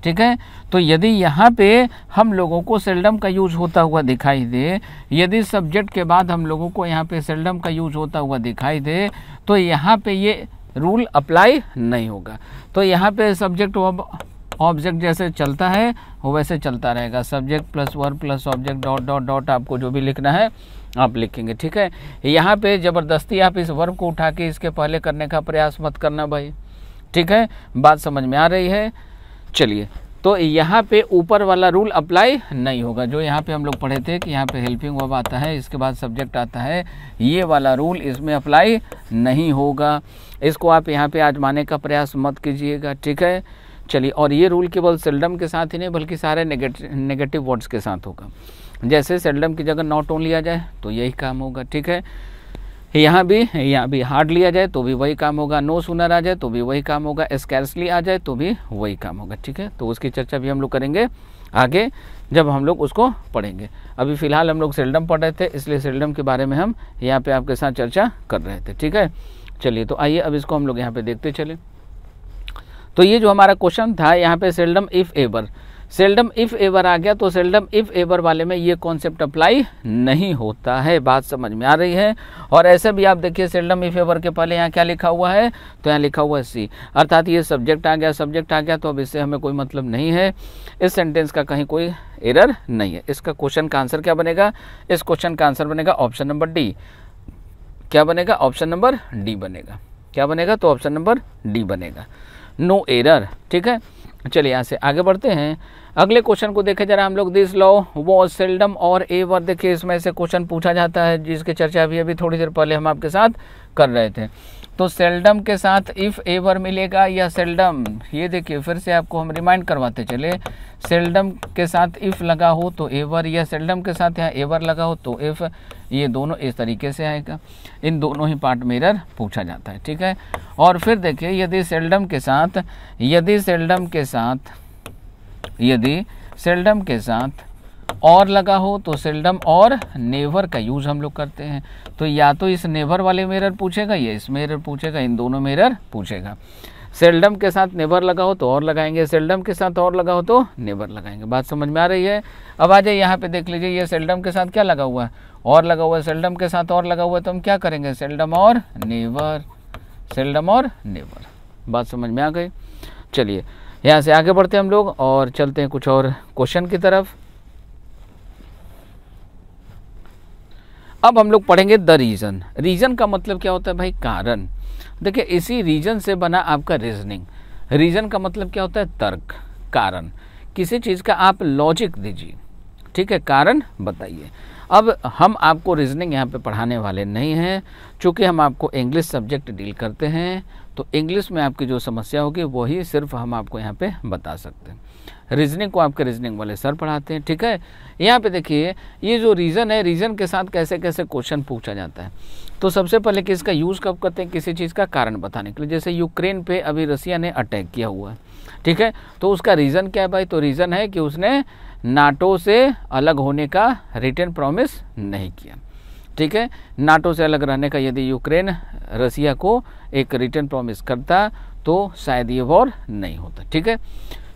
ठीक है तो यदि यहाँ पे हम लोगों को सेल्डम का यूज होता हुआ दिखाई दे यदि सब्जेक्ट के बाद हम लोगों को यहाँ पे सेल्डम का यूज होता हुआ दिखाई दे तो यहाँ पे ये रूल अप्लाई नहीं होगा तो यहाँ पे सब्जेक्ट ऑब्जेक्ट जैसे चलता है वो वैसे चलता रहेगा subject plus verb plus object dot dot dot आपको जो भी लिखना है आप लिखेंगे ठीक है यहाँ पे ज़बरदस्ती आप इस वर्ब को उठा के इसके पहले करने का प्रयास मत करना भाई ठीक है बात समझ में आ रही है चलिए तो यहाँ पे ऊपर वाला रूल अप्लाई नहीं होगा जो यहाँ पे हम लोग पढ़े थे कि यहाँ पे हेल्पिंग वर्ब आता है इसके बाद सब्जेक्ट आता है ये वाला रूल इसमें अप्लाई नहीं होगा इसको आप यहाँ पे आजमाने का प्रयास मत कीजिएगा ठीक है चलिए और ये रूल केवल सेल्डम के साथ ही नहीं बल्कि सारे नेगेटिव नेगेटिव वर्ड्स के साथ होगा जैसे सेल्डम की जगह नॉट ओन लिया जाए तो यही काम होगा ठीक है यहाँ भी यहाँ भी हार्डली आ जाए तो भी वही काम होगा नो सुनर आ जाए तो भी वही काम होगा स्कैर्सली आ जाए तो भी वही काम होगा ठीक है तो उसकी चर्चा भी हम लोग करेंगे आगे जब हम लोग उसको पढ़ेंगे अभी फ़िलहाल हम लोग सेल्डम पढ़ रहे थे इसलिए सेल्डम के बारे में हम यहाँ पे आपके साथ चर्चा कर रहे थे ठीक है चलिए तो आइए अब इसको हम लोग यहाँ पे देखते चले तो ये जो हमारा क्वेश्चन था यहाँ पे seldom if ever seldom if ever आ गया तो सेल्डम इफ़ एवर वाले में ये कॉन्सेप्ट अप्लाई नहीं होता है बात समझ में आ रही है और ऐसे भी आप देखिए सेल्डम इफ़ एवर के पहले यहाँ क्या लिखा हुआ है तो यहाँ लिखा हुआ है सी अर्थात ये सब्जेक्ट आ गया सब्जेक्ट आ गया तो अब इससे हमें कोई मतलब नहीं है इस सेंटेंस का कहीं कोई एरर नहीं है इसका क्वेश्चन का आंसर क्या बनेगा इस क्वेश्चन का आंसर बनेगा ऑप्शन नंबर डी क्या बनेगा ऑप्शन नंबर डी बनेगा क्या बनेगा तो ऑप्शन नंबर डी बनेगा नो एरर ठीक है चलिए यहाँ से आगे बढ़ते हैं अगले क्वेश्चन को देखें जरा हम लोग दिस लॉ वो सेल्डम और ए वर देखिए इसमें से क्वेश्चन पूछा जाता है जिसकी चर्चा अभी अभी थोड़ी देर पहले हम आपके साथ कर रहे थे तो सेल्डम के साथ इफ़ ए वर मिलेगा या सेल्डम ये देखिए फिर से आपको हम रिमाइंड करवाते चले सेल्डम के साथ इफ़ लगा हो तो एवर या सेल्डम के साथ यहाँ एवर लगा हो तो इफ़ ये दोनों इस तरीके से आएगा इन दोनों ही पार्ट मिरर पूछा जाता है ठीक है और फिर देखिए यदि सेल्डम के साथ यदि सेल्डम के साथ यदि सेल्डम के साथ और लगा हो तो सेल्डम और नेवर का यूज़ हम लोग करते हैं तो या तो इस नेवर वाले में पूछेगा या इस एरर पूछेगा इन दोनों मेरर पूछेगा सेल्डम के साथ नेवर लगा हो तो और लगाएंगे सेल्डम के साथ और लगा हो तो नेवर लगाएंगे बात समझ में आ रही है अब आ जाए यहाँ पर देख लीजिए ये सेल्डम के साथ क्या लगा हुआ है और लगा हुआ है सेल्डम के साथ और लगा हुआ है तो हम क्या करेंगे सेल्डम और नेवर सेल्डम और नेवर बात समझ में आ गई चलिए यहाँ से आगे बढ़ते हैं हम लोग और चलते हैं कुछ और क्वेश्चन की तरफ अब हम लोग पढ़ेंगे द रीज़न रीज़न का मतलब क्या होता है भाई कारण देखिए इसी रीज़न से बना आपका रीजनिंग रीज़न का मतलब क्या होता है तर्क कारण किसी चीज़ का आप लॉजिक दीजिए ठीक है कारण बताइए अब हम आपको रीजनिंग यहाँ पे पढ़ाने वाले नहीं हैं चूँकि हम आपको इंग्लिश सब्जेक्ट डील करते हैं तो इंग्लिश में आपकी जो समस्या होगी वही सिर्फ हम आपको यहाँ पे बता सकते हैं रीजनिंग को आपके रीजनिंग वाले सर पढ़ाते हैं ठीक है यहाँ पे देखिए ये जो रीज़न है रीज़न के साथ कैसे कैसे क्वेश्चन पूछा जाता है तो सबसे पहले कि इसका यूज़ कब करते हैं किसी चीज़ का कारण बताने के लिए जैसे यूक्रेन पे अभी रसिया ने अटैक किया हुआ है ठीक है तो उसका रीज़न क्या है भाई तो रीज़न है कि उसने नाटो से अलग होने का रिटर्न प्रॉमिस नहीं किया ठीक है नाटो से अलग रहने का यदि यूक्रेन रसिया को एक रिटर्न प्रॉमिस करता तो शायद ये वॉर नहीं होता ठीक है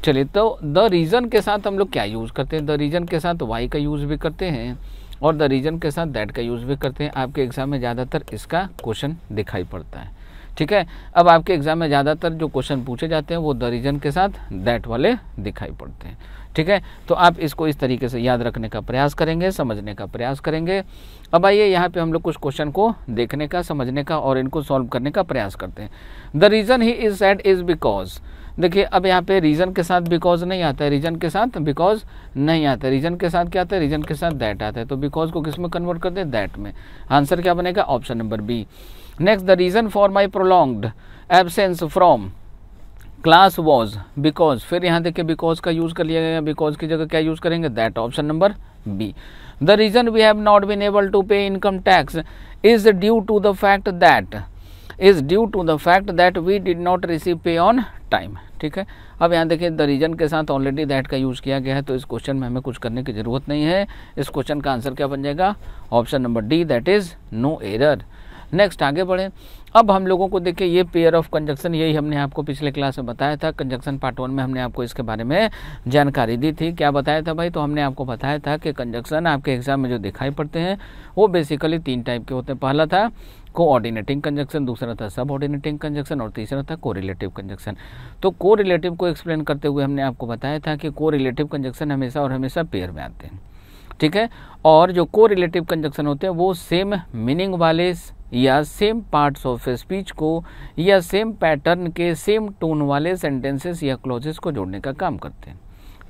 चलिए तो द रीज़न के साथ हम लोग क्या यूज़ करते हैं द रीज़न के साथ वाई का यूज़ भी करते हैं और द रीज़न के साथ दैट का यूज़ भी करते हैं आपके एग्ज़ाम में ज़्यादातर इसका क्वेश्चन दिखाई पड़ता है ठीक है अब आपके एग्ज़ाम में ज़्यादातर जो क्वेश्चन पूछे जाते हैं वो द रीज़न के साथ दैट वाले दिखाई पड़ते हैं ठीक है तो आप इसको इस तरीके से याद रखने का प्रयास करेंगे समझने का प्रयास करेंगे अब आइए यहाँ पे हम लोग कुछ क्वेश्चन को देखने का समझने का और इनको सॉल्व करने का प्रयास करते हैं the reason he is set is because देखिए अब यहाँ पे रीज़न के साथ बिकॉज नहीं आता है रीज़न के साथ बिकॉज नहीं आता है रीज़न के साथ क्या आता है रीज़न के साथ दैट आता है तो बिकॉज को किस में कन्वर्ट करते हैं दैट में आंसर क्या बनेगा option number B next the reason for my prolonged absence from class was because फिर यहाँ देखिए बिकॉज का यूज़ कर लिया गया बिकॉज की जगह क्या यूज़ करेंगे that option number B the reason we have not been able to pay income tax is due to the fact that is due to the fact that we did not receive pay on time ठीक है अब यहाँ देखिए the reason के साथ already that का use किया गया है तो इस क्वेश्चन में हमें कुछ करने की ज़रूरत नहीं है इस क्वेश्चन का आंसर क्या बन जाएगा option number D that is no error next आगे बढ़ें अब हम लोगों को देखिए ये पेयर ऑफ कंजक्शन यही हमने आपको पिछले क्लास में बताया था कंजक्शन पार्ट वन में हमने आपको इसके बारे में जानकारी दी थी क्या बताया था भाई तो हमने आपको बताया था कि कंजक्शन आपके एग्जाम में जो दिखाई पड़ते हैं वो बेसिकली तीन टाइप के होते हैं पहला था कोऑर्डिनेटिंग कंजक्शन दूसरा था सब ऑर्डिनेटिंग कंजक्शन और तीसरा था कोरिलेटिव कंजक्शन तो कोरिलेटिव को एक्सप्लेन करते हुए हमने आपको बताया था कि कोरिलेटिव कंजक्शन हमेशा और हमेशा पेयर में आते हैं ठीक है और जो कोरिलेटिव कंजक्शन होते हैं वो सेम मीनिंग वाले या सेम पार्ट्स ऑफ स्पीच को या सेम पैटर्न के सेम टोन वाले सेंटेंसेस या क्लोजेस को जोड़ने का काम करते हैं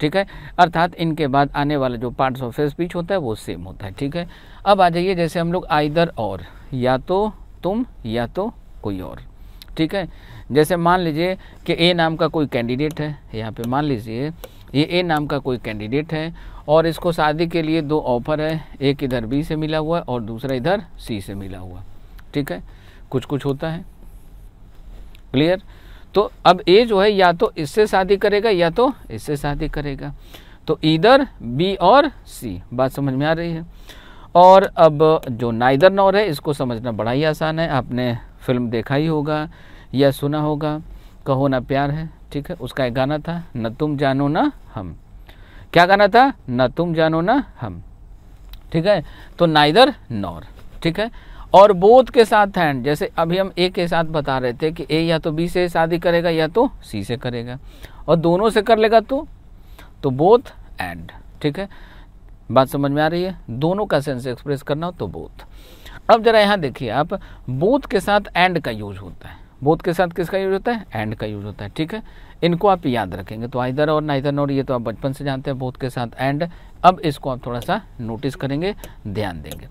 ठीक है अर्थात इनके बाद आने वाला जो पार्ट्स ऑफ स्पीच होता है वो सेम होता है ठीक है अब आ जाइए जैसे हम लोग आइदर और या तो तुम या तो कोई और ठीक है जैसे मान लीजिए कि ए नाम का कोई कैंडिडेट है यहाँ पे मान लीजिए ये ए नाम का कोई कैंडिडेट है और इसको शादी के लिए दो ऑफर है एक इधर बी से मिला हुआ है और दूसरा इधर सी से मिला हुआ ठीक है कुछ कुछ होता है क्लियर तो अब ए जो है या तो इससे शादी करेगा या तो इससे शादी करेगा तो इधर बी और सी बात समझ में आ रही है और अब जो नाइदर नॉर है इसको समझना बड़ा ही आसान है आपने फिल्म देखा ही होगा या सुना होगा कहो ना प्यार है ठीक है उसका एक गाना था न तुम जानो ना हम क्या गाना था न तुम जानो ना हम ठीक है तो नाइदर नॉर ठीक है और बोध के साथ हैंड जैसे अभी हम ए के साथ बता रहे थे कि ए या तो बी से शादी करेगा या तो सी से करेगा और दोनों से कर लेगा तो तो बोथ एंड ठीक है बात समझ में आ रही है दोनों का सेंस एक्सप्रेस करना हो तो बोथ अब जरा यहाँ देखिए आप बोथ के साथ एंड का यूज होता है बोथ के साथ किसका यूज होता है एंड का यूज होता है ठीक है इनको आप याद रखेंगे तो आइधर और ना इधर और ये तो आप बचपन से जानते हैं बोथ के साथ एंड अब इसको आप थोड़ा सा नोटिस करेंगे ध्यान देंगे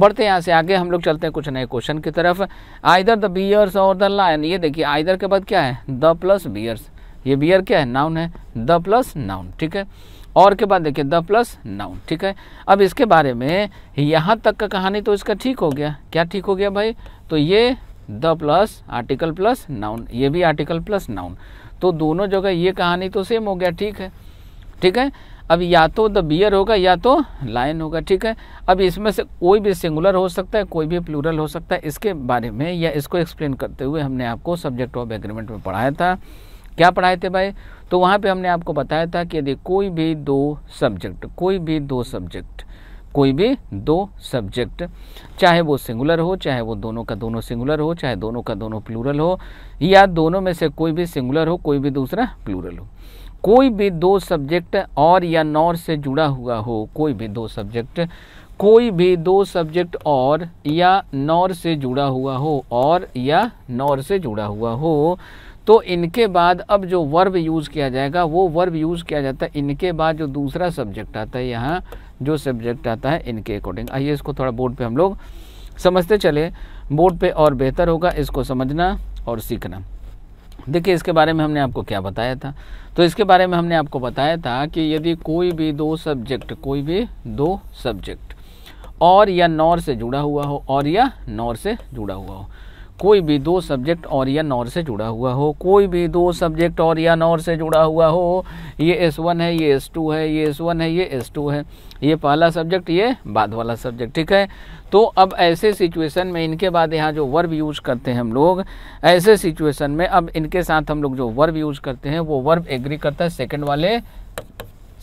बढ़ते यहाँ से आगे हम लोग चलते हैं कुछ नए क्वेश्चन की तरफ आइदर द बियर्स और द लाइन ये देखिए आइदर के बाद क्या है द प्लस बियर्स ये बियर क्या है नाउन है द प्लस नाउन ठीक है और के बाद देखिए द प्लस नाउन ठीक है अब इसके बारे में यहाँ तक का कहानी तो इसका ठीक हो गया क्या ठीक हो गया भाई तो ये the plus article plus noun ये भी आर्टिकल प्लस नाउन तो दोनों जगह ये कहानी तो सेम हो गया ठीक है ठीक है अब या तो द बियर होगा या तो लाइन होगा ठीक है अब इसमें से कोई भी सिंगुलर हो सकता है कोई भी प्लूरल हो सकता है इसके बारे में या इसको एक्सप्लेन करते हुए हमने आपको सब्जेक्ट ऑफ एग्रीमेंट में पढ़ाया था क्या पढ़ाए थे भाई तो वहाँ पे हमने आपको बताया था कि यदि कोई भी दो सब्जेक्ट कोई भी दो सब्जेक्ट कोई भी दो सब्जेक्ट चाहे वो सिंगुलर हो चाहे वो दोनों का दोनों सिंगुलर हो चाहे दोनों का दोनों प्लूरल हो या दोनों में से कोई भी सिंगुलर हो कोई भी दूसरा प्लूरल हो कोई भी दो सब्जेक्ट और या नॉर से जुड़ा हुआ हो कोई भी दो सब्जेक्ट कोई भी दो सब्जेक्ट और या नॉर से जुड़ा हुआ हो और या नॉर से जुड़ा हुआ हो तो इनके बाद अब जो वर्ब यूज़ किया जाएगा वो वर्ब यूज़ किया जाता है इनके बाद जो दूसरा सब्जेक्ट आता है यहाँ जो सब्जेक्ट आता है इनके अकॉर्डिंग आइए इसको थोड़ा बोर्ड पे हम लोग समझते चले बोर्ड पे और बेहतर होगा इसको समझना और सीखना देखिए इसके बारे में हमने आपको क्या बताया था तो इसके बारे में हमने आपको बताया था कि यदि कोई भी दो सब्जेक्ट कोई भी दो सब्जेक्ट और या नौर से जुड़ा हुआ हो और या नौर से जुड़ा हुआ हो कोई भी दो सब्जेक्ट और या नौर से जुड़ा हुआ हो कोई भी दो सब्जेक्ट और या नौर से जुड़ा हुआ हो ये एस वन है ये एस टू है ये एस वन है ये एस टू है ये पहला सब्जेक्ट ये बाद वाला सब्जेक्ट ठीक है तो अब ऐसे सिचुएशन में इनके बाद यहाँ जो वर्ब यूज करते हैं हम लोग ऐसे सिचुएशन में अब इनके साथ हम लोग जो वर्ब यूज करते हैं वो वर्ब एग्री करता है सेकेंड वाले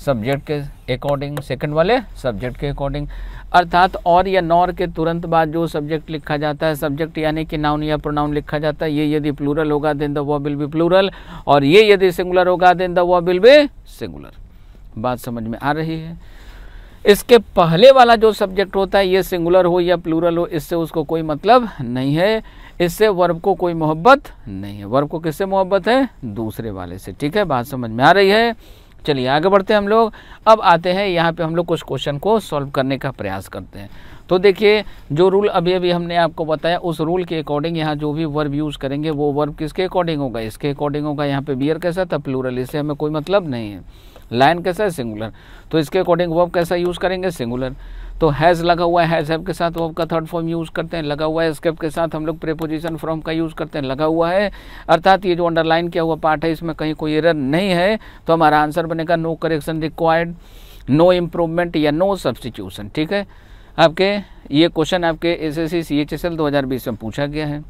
सब्जेक्ट के अकॉर्डिंग सेकेंड वाले सब्जेक्ट के अकॉर्डिंग अर्थात और या नॉर के तुरंत बाद जो सब्जेक्ट लिखा जाता है सब्जेक्ट यानी कि नाउन या प्रोनाउन लिखा जाता है ये यदि प्लूरल होगा देन द वॉ विल बी प्लूरल और ये यदि सिंगुलर होगा देन द वॉ विल बी सिंगुलर बात समझ में आ रही है इसके पहले वाला जो सब्जेक्ट होता है ये सिंगुलर हो या प्लूरल हो इससे उसको कोई मतलब नहीं है इससे वर्ब को कोई मोहब्बत नहीं है वर्ब को किससे मोहब्बत है दूसरे वाले से ठीक है बात समझ में आ रही है चलिए आगे बढ़ते हैं हम लोग अब आते हैं यहाँ पे हम लोग कुछ क्वेश्चन को सॉल्व करने का प्रयास करते हैं तो देखिए जो रूल अभी अभी हमने आपको बताया उस रूल के अकॉर्डिंग यहाँ जो भी वर्ब यूज़ करेंगे वो वर्ब किसके अकॉर्डिंग होगा इसके अकॉर्डिंग होगा यहाँ पे बियर कैसा था प्लूरल इससे हमें कोई मतलब नहीं है लाइन कैसा है सिंगुलर तो इसके अकॉर्डिंग वर्ब कैसा यूज़ करेंगे सिंगुलर तो हैज़ लगा हुआ हैज़ हैव के साथ वर्ब का थर्ड फॉर्म यूज़ करते हैं लगा हुआ है स्केप के साथ हम लोग प्रेपोजिशन फॉर्म का यूज़ करते हैं लगा हुआ है अर्थात ये जो अंडरलाइन किया हुआ पार्ट है इसमें कहीं कोई एरर नहीं है तो हमारा आंसर बनेगा no correction required no improvement या नो सब्सटीट्यूशन ठीक है आपके ये क्वेश्चन आपके S S C C H S L दो हज़ार बीस में पूछा गया है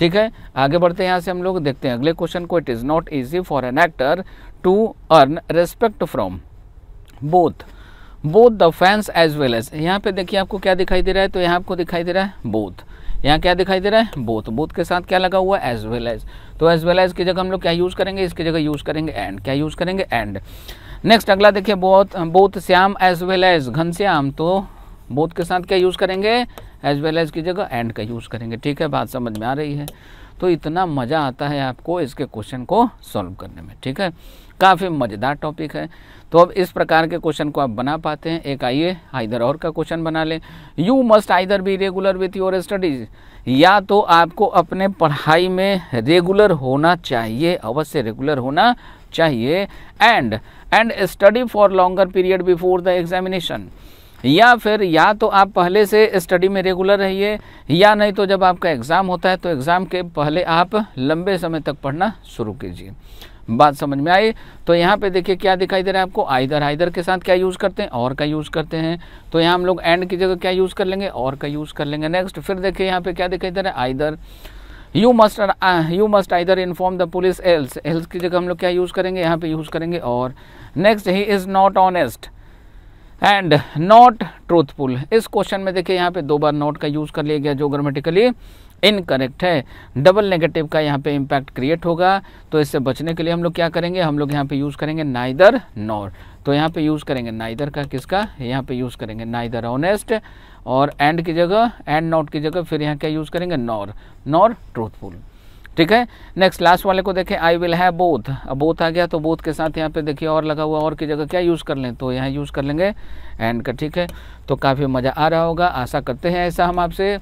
ठीक है आगे बढ़ते हैं यहाँ से हम लोग देखते हैं अगले क्वेश्चन को it is not easy for an actor to earn respect from both both the fans as well as यहाँ पे देखिए आपको क्या दिखाई दे रहा है तो यहाँ आपको दिखाई दे रहा है बोथ यहाँ क्या दिखाई दे रहा है बोथ बोथ के साथ क्या लगा हुआ है एज वेल एज तो एज वेल एज की जगह हम लोग क्या यूज़ करेंगे इसकी जगह यूज़ करेंगे एंड क्या यूज़ करेंगे एंड नेक्स्ट अगला देखिए both both Shyam as well as Ghanshyam तो बोथ के साथ क्या यूज़ करेंगे एज वेल एज की जगह एंड का यूज़ करेंगे ठीक है बात समझ में आ रही है तो इतना मज़ा आता है आपको इसके क्वेश्चन को सॉल्व करने में ठीक है काफ़ी मज़ेदार टॉपिक है तो अब इस प्रकार के क्वेश्चन को आप बना पाते हैं एक आइए आइधर और का क्वेश्चन बना लें you must either be regular with your studies या तो आपको अपने पढ़ाई में रेगुलर होना चाहिए अवश्य रेगुलर होना चाहिए and and study for longer period before the examination या फिर या तो आप पहले से स्टडी में रेगुलर रहिए या नहीं तो जब आपका एग्ज़ाम होता है तो एग्ज़ाम के पहले आप लंबे समय तक पढ़ना शुरू कीजिए बात समझ में आई तो यहाँ पे देखिए क्या दिखाई दे रहा है आपको आइदर आइदर के साथ क्या यूज़ करते हैं और का यूज़ करते हैं तो यहाँ हम लोग एंड की जगह क्या यूज़ कर लेंगे और का यूज़ कर लेंगे नेक्स्ट फिर देखिए यहाँ पे क्या दिखाई दे रहा है either you must you must either inform the police else else की जगह हम लोग क्या यूज़ करेंगे यहाँ पे यूज़ करेंगे और next he is not honest and not truthful इस क्वेश्चन में देखिए यहाँ पे दो बार नॉट का यूज़ कर लिया गया जो ग्रामेटिकली इनकरेक्ट है डबल नेगेटिव का यहाँ पे इम्पैक्ट क्रिएट होगा तो इससे बचने के लिए हम लोग क्या करेंगे हम लोग यहाँ पे यूज़ करेंगे नाइदर नॉर तो यहाँ पे यूज़ करेंगे नाइदर का किसका यहाँ पे यूज़ करेंगे नाइदर ऑनेस्ट और एंड की जगह एंड नॉट की जगह फिर यहाँ क्या यूज़ करेंगे नॉर नॉर ट्रूथफुल ठीक है नेक्स्ट लास्ट वाले को देखें आई विल हैव बोथ अब बोथ आ गया तो बोथ के साथ यहाँ पे देखिए और लगा हुआ और की जगह क्या यूज़ कर लें तो यहाँ यूज़ कर लेंगे एंड का ठीक है तो काफ़ी मज़ा आ रहा होगा आशा करते हैं ऐसा हम आपसे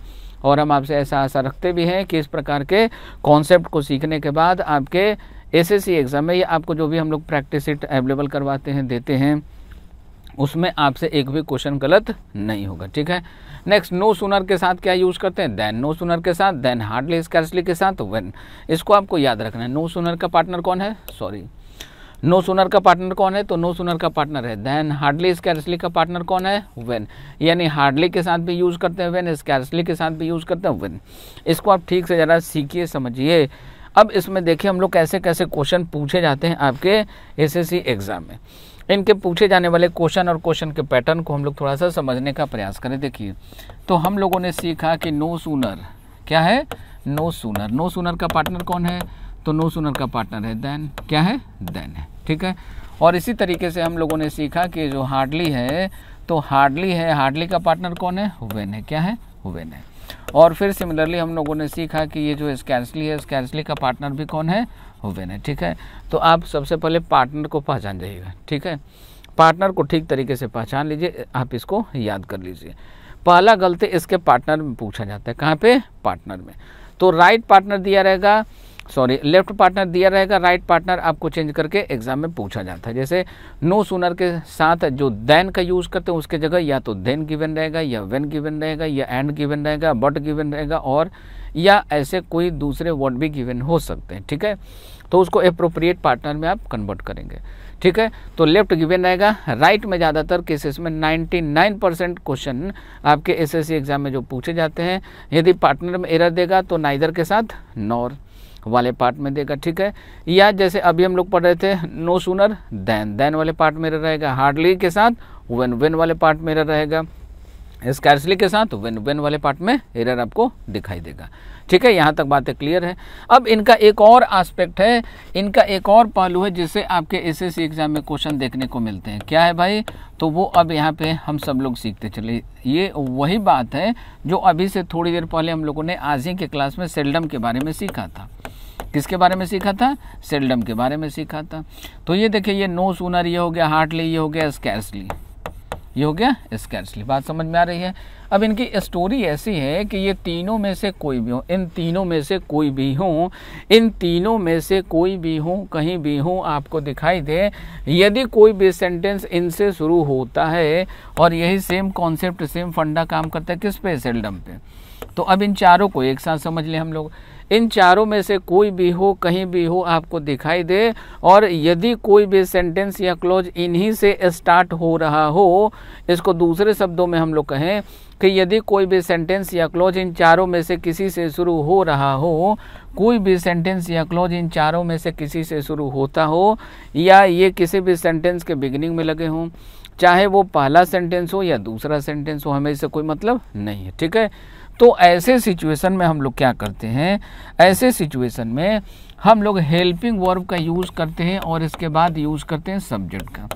और हम आपसे ऐसा आशा रखते भी हैं कि इस प्रकार के कॉन्सेप्ट को सीखने के बाद आपके एस एस सी एग्ज़ाम में या आपको जो भी हम लोग प्रैक्टिस सीट अवेलेबल करवाते हैं देते हैं उसमें आपसे एक भी क्वेश्चन गलत नहीं होगा ठीक है नेक्स्ट नो सुनर के साथ क्या यूज़ करते हैं देन नो सुनर के साथ देन हार्डली स्कैसली के साथ वेन इसको आपको याद रखना है नो सुनर का पार्टनर कौन है सॉरी नो सुनर का पार्टनर कौन है तो नो सुनर का पार्टनर है देन हार्डली स्कैरसली का पार्टनर कौन है वेन यानी हार्डली के साथ भी यूज़ करते हैं वेन स्कैरसली के साथ भी यूज़ करते हैं वेन इसको आप ठीक से ज़रा सीखिए समझिए अब इसमें देखिए हम लोग कैसे कैसे क्वेश्चन पूछे जाते हैं आपके एस एग्ज़ाम में इनके पूछे जाने वाले क्वेश्चन और क्वेश्चन के पैटर्न को हम लोग थोड़ा सा समझने का प्रयास करें देखिए तो हम लोगों ने सीखा कि नो सूनर क्या है नो सूनर नो सूनर का पार्टनर कौन है तो नो सूनर का पार्टनर है देन क्या है देन है ठीक है और इसी तरीके से हम लोगों ने सीखा कि जो हार्डली है तो हार्डली है हार्डली का पार्टनर कौन है हुवेन है क्या है हुवेन है और फिर सिमिलरली हम लोगों ने सीखा कि ये जो स्कैंसली है स्कैंसली का पार्टनर भी कौन है हुवेन है ठीक है तो आप सबसे पहले पार्टनर को पहचान जाइएगा ठीक है पार्टनर को ठीक तरीके से पहचान लीजिए आप इसको याद कर लीजिए पहला गलती इसके पार्टनर में पूछा जाता है कहाँ पे पार्टनर में तो राइट पार्टनर दिया रहेगा सॉरी लेफ्ट पार्टनर दिया रहेगा राइट पार्टनर आपको चेंज करके एग्जाम में पूछा जाता है जैसे नो सुनर के साथ जो देन का यूज़ करते हैं उसके जगह या तो देन गिवन रहेगा या वेन गिवन रहेगा या एंड गिवन रहेगा बट गिवन रहेगा और या ऐसे कोई दूसरे वर्ड भी गिवन हो सकते हैं ठीक है तो उसको अप्रोप्रिएट पार्टनर में आप कन्वर्ट करेंगे ठीक है तो लेफ्ट गिवन रहेगा राइट में ज़्यादातर केसेस में 99 परसेंट क्वेश्चन आपके एसएससी एग्जाम में जो पूछे जाते हैं यदि पार्टनर में एरर देगा तो नाइदर के साथ नॉर वाले पार्ट में देगा ठीक है या जैसे अभी हम लोग पढ़ रहे थे नो सुनर देन देन वाले पार्ट में रहेगा हार्डली के साथ वेन वेन वाले पार्ट में रहेगा स्कैर्सली के साथ वेन वेन वाले पार्ट में एरर आपको दिखाई देगा ठीक है यहाँ तक बातें क्लियर है अब इनका एक और आस्पेक्ट है इनका एक और पहलू है जिससे आपके एसएससी एग्जाम में क्वेश्चन देखने को मिलते हैं क्या है भाई तो वो अब यहाँ पे हम सब लोग सीखते चले ये वही बात है जो अभी से थोड़ी देर पहले हम लोगों ने आज ही के क्लास में सेल्डम के बारे में सीखा था किसके बारे में सीखा था सेल्डम के बारे में सीखा था तो ये देखिए ये नो सूनर ये हो गया हार्टली ये हो गया स्कैर्सली ये हो गया स्कैर्सली बात समझ में आ रही है अब इनकी स्टोरी ऐसी है कि ये तीनों में से कोई भी हो इन तीनों में से कोई भी हो इन तीनों में से कोई भी हो कहीं भी हो आपको दिखाई दे यदि कोई भी सेंटेंस इनसे शुरू होता है और यही सेम कॉन्सेप्ट सेम फंडा काम करता है किस पे सेल्डम पे तो अब इन चारों को एक साथ समझ लें हम लोग इन चारों में से कोई भी हो कहीं भी हो आपको दिखाई दे और यदि कोई भी सेंटेंस या क्लोज इन्हीं से स्टार्ट हो रहा हो इसको दूसरे शब्दों में हम लोग कहें कि यदि कोई भी सेंटेंस या क्लोज इन चारों में से किसी से शुरू हो रहा हो कोई भी सेंटेंस या क्लोज इन चारों में से किसी से शुरू होता हो या ये किसी भी सेंटेंस के बिगिनिंग में लगे हों चाहे वो पहला सेंटेंस हो या दूसरा सेंटेंस हो हमें इससे कोई मतलब नहीं है ठीक है तो ऐसे सिचुएशन में हम लोग क्या करते हैं ऐसे सिचुएशन में हम लोग हेल्पिंग वर्ब का यूज़ करते हैं और इसके बाद यूज़ करते हैं सब्जेक्ट का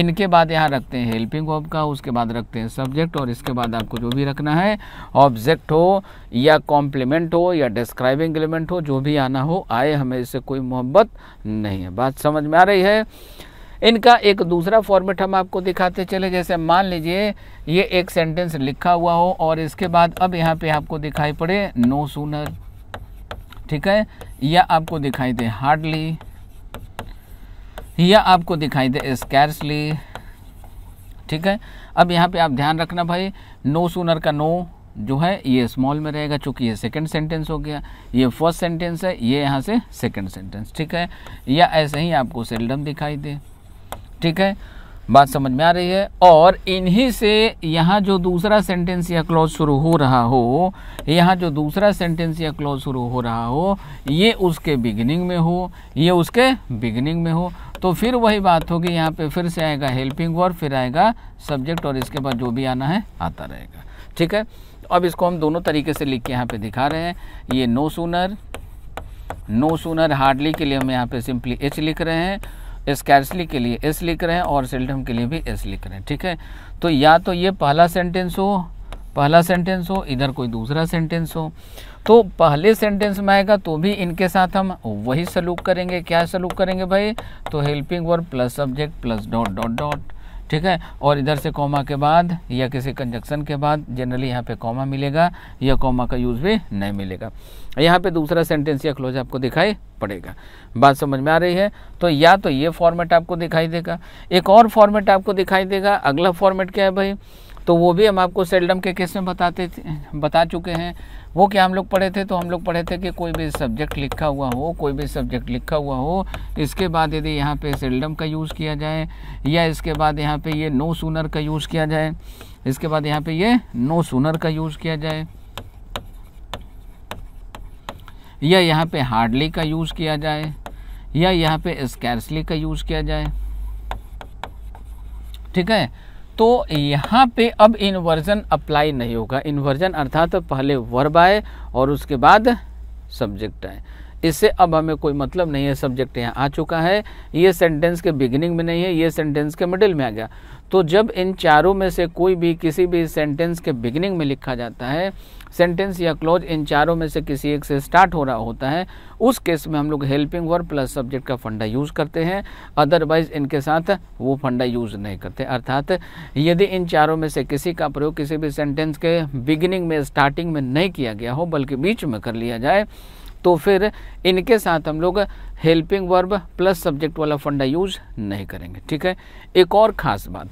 इनके बाद यहाँ रखते हैं हेल्पिंग वर्ब का उसके बाद रखते हैं सब्जेक्ट और इसके बाद आपको जो भी रखना है ऑब्जेक्ट हो या कॉम्प्लीमेंट हो या डिस्क्राइबिंग एलिमेंट हो जो भी आना हो आए हमें इससे कोई मोहब्बत नहीं है बात समझ में आ रही है इनका एक दूसरा फॉर्मेट हम आपको दिखाते चले जैसे मान लीजिए ये एक सेंटेंस लिखा हुआ हो और इसके बाद अब यहाँ पे आपको दिखाई पड़े नो सूनर ठीक है या आपको दिखाई दे हार्डली या आपको दिखाई दे स्कैर्सली ठीक है अब यहाँ पे आप ध्यान रखना भाई नो सूनर का नो जो है ये स्मॉल में रहेगा चूंकि ये सेकंड सेंटेंस हो गया ये फर्स्ट सेंटेंस है ये यहाँ से सेकंड सेंटेंस ठीक है या ऐसे ही आपको सेल्डम दिखाई दे ठीक है बात समझ में आ रही है और इन्हीं से यहाँ जो दूसरा सेंटेंस या क्लॉज शुरू हो रहा हो यहाँ जो दूसरा सेंटेंस या क्लॉज शुरू हो रहा हो ये उसके बिगिनिंग में हो ये उसके बिगिनिंग में हो तो फिर वही बात होगी यहाँ पे फिर से आएगा हेल्पिंग वर्ब फिर आएगा सब्जेक्ट और इसके बाद जो भी आना है आता रहेगा ठीक है अब इसको हम दोनों तरीके से लिख के यहाँ पर दिखा रहे हैं ये no sooner no sooner hardly के लिए हम यहाँ पर सिंपली एच लिख रहे हैं स्कैर्सली के लिए एस लिख रहे हैं और सेल्डम के लिए भी एस लिख रहे हैं ठीक है तो या तो ये पहला सेंटेंस हो पहला सेंटेंस हो इधर कोई दूसरा सेंटेंस हो तो पहले सेंटेंस में आएगा तो भी इनके साथ हम वही सलूक करेंगे क्या सलूक करेंगे भाई तो helping verb plus subject plus dot dot dot ठीक है और इधर से कॉमा के बाद या किसी कंजक्शन के बाद जनरली यहाँ पे कॉमा मिलेगा या कॉमा का यूज़ भी नहीं मिलेगा यहाँ पे दूसरा सेंटेंस या क्लोज आपको दिखाई पड़ेगा बात समझ में आ रही है तो या तो ये फॉर्मेट आपको दिखाई देगा एक और फॉर्मेट आपको दिखाई देगा अगला फॉर्मेट क्या है भाई तो वो भी हम आपको सेल्डम के केस में बताते बता चुके हैं वो क्या हम लोग पढ़े थे तो हम लोग पढ़े थे कि कोई भी सब्जेक्ट लिखा हुआ हो कोई भी सब्जेक्ट लिखा हुआ हो इसके बाद यदि यहाँ पे सेल्डम का यूज़ किया जाए या इसके बाद यहाँ पे ये नो सूनर का यूज़ किया जाए इसके बाद यहाँ पे ये नो सूनर का यूज़ किया जाए या यहाँ पे हार्डली का यूज़ किया जाए या यहाँ पे स्कैर्सली का यूज़ किया जाए ठीक है तो यहाँ पे अब इन्वर्जन अप्लाई नहीं होगा इन्वर्जन अर्थात तो पहले वर्ब आए और उसके बाद सब्जेक्ट आए इससे अब हमें कोई मतलब नहीं है सब्जेक्ट यहाँ आ चुका है ये सेंटेंस के बिगिनिंग में नहीं है ये सेंटेंस के मिडिल में आ गया तो जब इन चारों में से कोई भी किसी भी सेंटेंस के बिगिनिंग में लिखा जाता है सेंटेंस या क्लोज इन चारों में से किसी एक से स्टार्ट हो रहा होता है उस केस में हम लोग हेल्पिंग वर्ब प्लस सब्जेक्ट का फंडा यूज़ करते हैं अदरवाइज इनके साथ वो फंडा यूज़ नहीं करते अर्थात यदि इन चारों में से किसी का प्रयोग किसी भी सेंटेंस के बिगिनिंग में स्टार्टिंग में नहीं किया गया हो बल्कि बीच में कर लिया जाए तो फिर इनके साथ हम लोग हेल्पिंग वर्ब प्लस सब्जेक्ट वाला फंडा यूज़ नहीं करेंगे ठीक है एक और ख़ास बात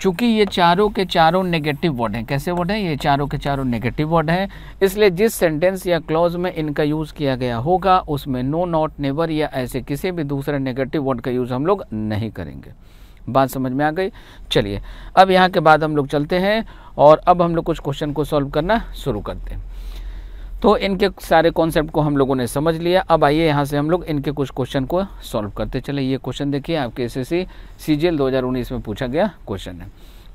चूंकि ये चारों के चारों नेगेटिव वर्ड हैं कैसे वर्ड हैं ये चारों के चारों नेगेटिव वर्ड हैं इसलिए जिस सेंटेंस या क्लॉज में इनका यूज़ किया गया होगा उसमें नो नॉट नेवर या ऐसे किसी भी दूसरे नेगेटिव वर्ड का यूज़ हम लोग नहीं करेंगे बात समझ में आ गई चलिए अब यहाँ के बाद हम लोग चलते हैं और अब हम लोग कुछ क्वेश्चन को सॉल्व करना शुरू करते हैं तो इनके सारे कॉन्सेप्ट को हम लोगों ने समझ लिया अब आइए यहाँ से हम लोग इनके कुछ क्वेश्चन को सॉल्व करते चले ये क्वेश्चन देखिए आपके एस एस सी जी दो हज़ार उन्नीस में पूछा गया क्वेश्चन है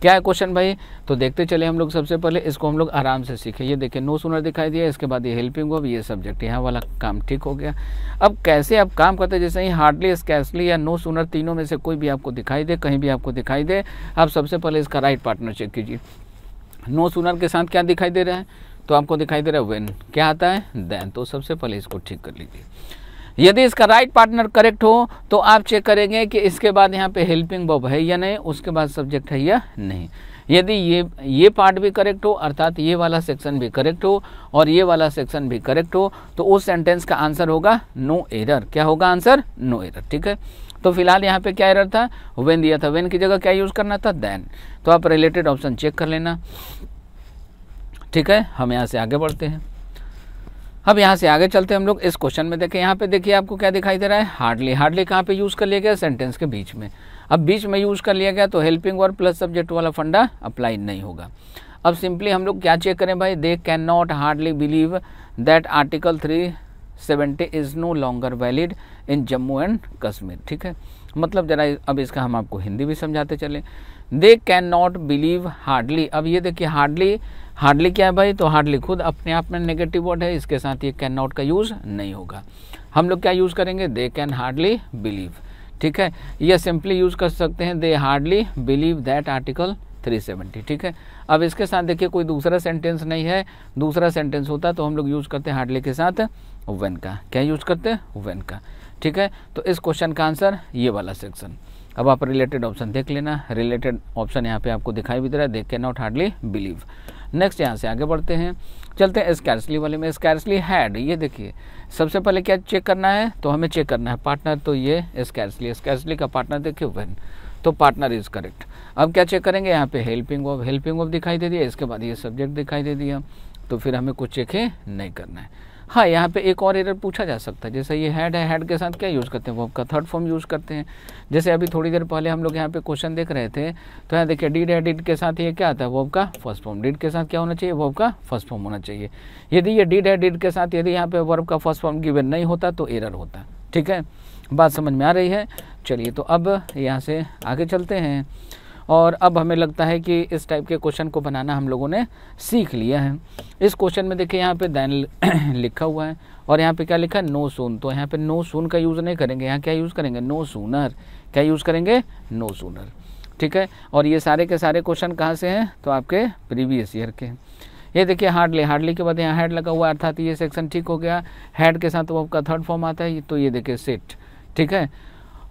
क्या है क्वेश्चन भाई तो देखते चले हम लोग सबसे पहले इसको हम लोग आराम से सीखे ये देखिए नो सुनर दिखाई दिया इसके बाद ये हेल्पिंग वर्ब ये सब्जेक्ट यहाँ वाला काम ठीक हो गया अब कैसे आप काम करते जैसे ही हार्डली स्कैसली या नो सुनर तीनों में से कोई भी आपको दिखाई दे कहीं भी आपको दिखाई दे आप सबसे पहले इसका राइट पार्टनर चेक कीजिए नो सुनर के साथ क्या दिखाई दे रहा है तो आपको दिखाई दे रहा है वेन क्या आता है देन तो सबसे पहले इसको ठीक कर लीजिए यदि इसका राइट पार्टनर करेक्ट हो तो आप चेक करेंगे कि इसके बाद यहाँ पे हेल्पिंग बॉब है या नहीं उसके बाद सब्जेक्ट है या नहीं यदि ये ये पार्ट भी करेक्ट हो अर्थात ये वाला सेक्शन भी करेक्ट हो और ये वाला सेक्शन भी करेक्ट हो तो उस सेंटेंस का आंसर होगा नो एरर क्या होगा आंसर नो एरर ठीक है तो फिलहाल यहाँ पे क्या एरर था वेन दिया था वेन की जगह क्या यूज़ करना था देन तो आप रिलेटेड ऑप्शन चेक कर लेना ठीक है हम यहाँ से आगे बढ़ते हैं अब यहाँ से आगे चलते हैं हम लोग इस क्वेश्चन में देखें यहाँ पे देखिए आपको क्या दिखाई दे रहा है हार्डली हार्डली कहाँ पे यूज़ कर लिया गया सेंटेंस के बीच में अब बीच में यूज़ कर लिया गया तो हेल्पिंग और प्लस सब्जेक्ट वाला फंडा अप्लाई नहीं होगा अब सिंपली हम लोग क्या चेक करें भाई they can not hardly believe that article three seventy is no longer valid in Jammu and Kashmir ठीक है मतलब जरा अब इसका हम आपको हिंदी भी समझाते चलें they can not believe hardly अब ये देखिए हार्डली हार्डली क्या है भाई तो हार्डली खुद अपने आप में नेगेटिव वर्ड है इसके साथ ये कैन नॉट का यूज़ नहीं होगा हम लोग क्या यूज़ करेंगे दे कैन हार्डली बिलीव ठीक है यह सिंपली यूज़ कर सकते हैं they hardly believe that article 370 ठीक है अब इसके साथ देखिए कोई दूसरा सेंटेंस नहीं है दूसरा सेंटेंस होता तो हम लोग यूज़ करते हैं हार्डली के साथ वेन का क्या यूज़ करते हैं वेन का ठीक है तो इस क्वेश्चन का आंसर ये वाला सेक्शन अब आप रिलेटेड ऑप्शन देख लेना रिलेटेड ऑप्शन यहाँ पे आपको दिखाई भी दे रहा है दे के नॉट हार्डली बिलीव नेक्स्ट यहाँ से आगे बढ़ते हैं चलते हैं स्कैर्सली वाले में स्कैर्सली हैड ये देखिए सबसे पहले क्या चेक करना है तो हमें चेक करना है पार्टनर तो ये स्कैर्सली स्कैर्सली का पार्टनर देखिए वेन तो पार्टनर इज करेक्ट अब क्या चेक करेंगे यहाँ पे हेल्पिंग ऑफ हेल्पिंग ऑफ दिखाई दे दिया इसके बाद ये सब्जेक्ट दिखाई दे दिया तो फिर हमें कुछ चेक नहीं करना है हाँ यहाँ पे एक और एरर पूछा जा सकता है जैसे ये हेड है हेड के साथ क्या यूज़ करते हैं वर्ब का थर्ड फॉर्म यूज़ करते हैं जैसे अभी थोड़ी देर पहले हम लोग यहाँ पे क्वेश्चन देख रहे थे तो यहाँ देखिए डीड है डीड के साथ ये क्या आता है वर्ब का फर्स्ट फॉर्म डीड के साथ क्या होना चाहिए वर्ब का फर्स्ट फॉर्म होना चाहिए यदि ये डीड है डीड के साथ यदि यहाँ पे वर्ब का फर्स्ट फॉर्म गिवेन नहीं होता तो एरर होता ठीक है बात समझ में आ रही है चलिए तो अब यहाँ से आगे चलते हैं और अब हमें लगता है कि इस टाइप के क्वेश्चन को बनाना हम लोगों ने सीख लिया है इस क्वेश्चन में देखिए यहाँ पे दैन लिखा हुआ है और यहाँ पे क्या लिखा है नो सून तो यहाँ पे नो सून का यूज़ नहीं करेंगे यहाँ क्या यूज़ करेंगे नो सूनर क्या यूज़ करेंगे नो सूनर ठीक है और ये सारे के सारे क्वेश्चन कहाँ से हैं तो आपके प्रीवियस ईयर के हैं ये देखिए हार्डली हार्डली के बाद यहाँ हेड लगा हुआ अर्थात ये सेक्शन ठीक हो गया हेड के साथ वो आपका थर्ड फॉर्म आता है तो ये देखिए सेट ठीक है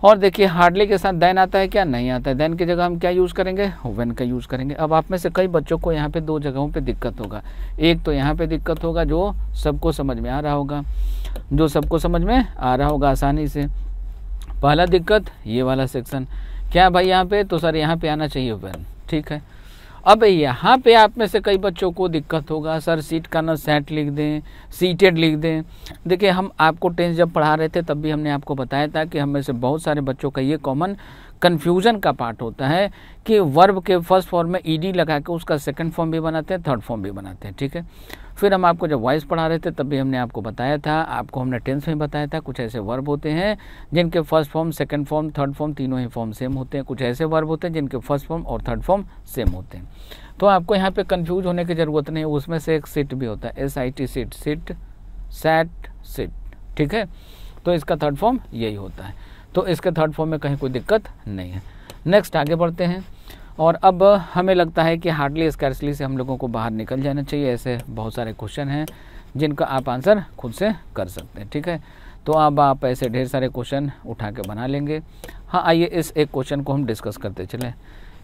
और देखिए हार्डली के साथ देन आता है क्या नहीं आता है देन की जगह हम क्या यूज़ करेंगे वेन का यूज़ करेंगे अब आप में से कई बच्चों को यहाँ पे दो जगहों पे दिक्कत होगा एक तो यहाँ पे दिक्कत होगा जो सबको समझ में आ रहा होगा जो सबको समझ में आ रहा होगा आसानी से पहला दिक्कत ये वाला सेक्शन क्या भाई यहाँ पर तो सर यहाँ पर आना चाहिए वेन ठीक है अब यहाँ पे आप में से कई बच्चों को दिक्कत होगा सर सीट का ना सेट लिख दें सीटेड लिख दें देखिए हम आपको टेंस जब पढ़ा रहे थे तब भी हमने आपको बताया था कि हम में से बहुत सारे बच्चों का ये कॉमन कन्फ्यूजन का पार्ट होता है कि वर्ब के फर्स्ट फॉर्म में ईडी लगा के उसका सेकंड फॉर्म भी बनाते हैं थर्ड फॉर्म भी बनाते हैं ठीक है फिर हम आपको जब वॉइस पढ़ा रहे थे तब भी हमने आपको बताया था आपको हमने टेंस में बताया था कुछ ऐसे वर्ब होते हैं जिनके first form second form third form तीनों ही फॉर्म सेम होते हैं कुछ ऐसे वर्ब होते हैं जिनके फर्स्ट फॉर्म और थर्ड फॉर्म सेम होते हैं तो आपको यहाँ पर कन्फ्यूज होने की ज़रूरत नहीं उसमें से एक सिट भी होता है S I T seat sit set sit ठीक है तो इसका थर्ड फॉर्म यही होता है तो इसके थर्ड फॉर्म में कहीं कोई दिक्कत नहीं है नेक्स्ट आगे बढ़ते हैं और अब हमें लगता है कि हार्डली स्कैर्सली से हम लोगों को बाहर निकल जाना चाहिए ऐसे बहुत सारे क्वेश्चन हैं जिनका आप आंसर खुद से कर सकते हैं ठीक है तो अब आप ऐसे ढेर सारे क्वेश्चन उठा के बना लेंगे हाँ आइए इस एक क्वेश्चन को हम डिस्कस करते चलें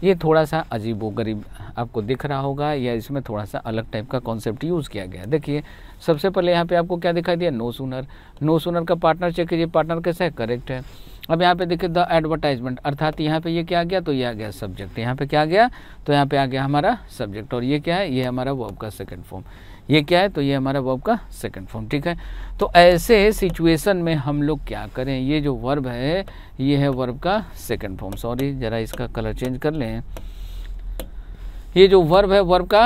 ये थोड़ा सा अजीब गरीब आपको दिख रहा होगा या इसमें थोड़ा सा अलग टाइप का कॉन्सेप्ट यूज़ किया गया देखिए सबसे पहले यहाँ पे आपको क्या दिखाई दिया नो सुनर नो सुनर का पार्टनर चेक कीजिए पार्टनर कैसा है करेक्ट है अब यहाँ पे देखिए द एडवर्टाइजमेंट अर्थात यहाँ पे ये क्या आ गया तो ये आ गया सब्जेक्ट यहाँ पे क्या आ गया तो यहाँ पे आ गया हमारा सब्जेक्ट और ये क्या है ये हमारा वर्ब का सेकेंड फॉर्म ये क्या है तो ये हमारा वर्ब का सेकंड फॉर्म ठीक है तो ऐसे सिचुएशन में हम लोग क्या करें ये जो वर्ब है ये है वर्ब का सेकंड फॉर्म सॉरी ज़रा इसका कलर चेंज कर लें ये जो वर्ब है वर्ब का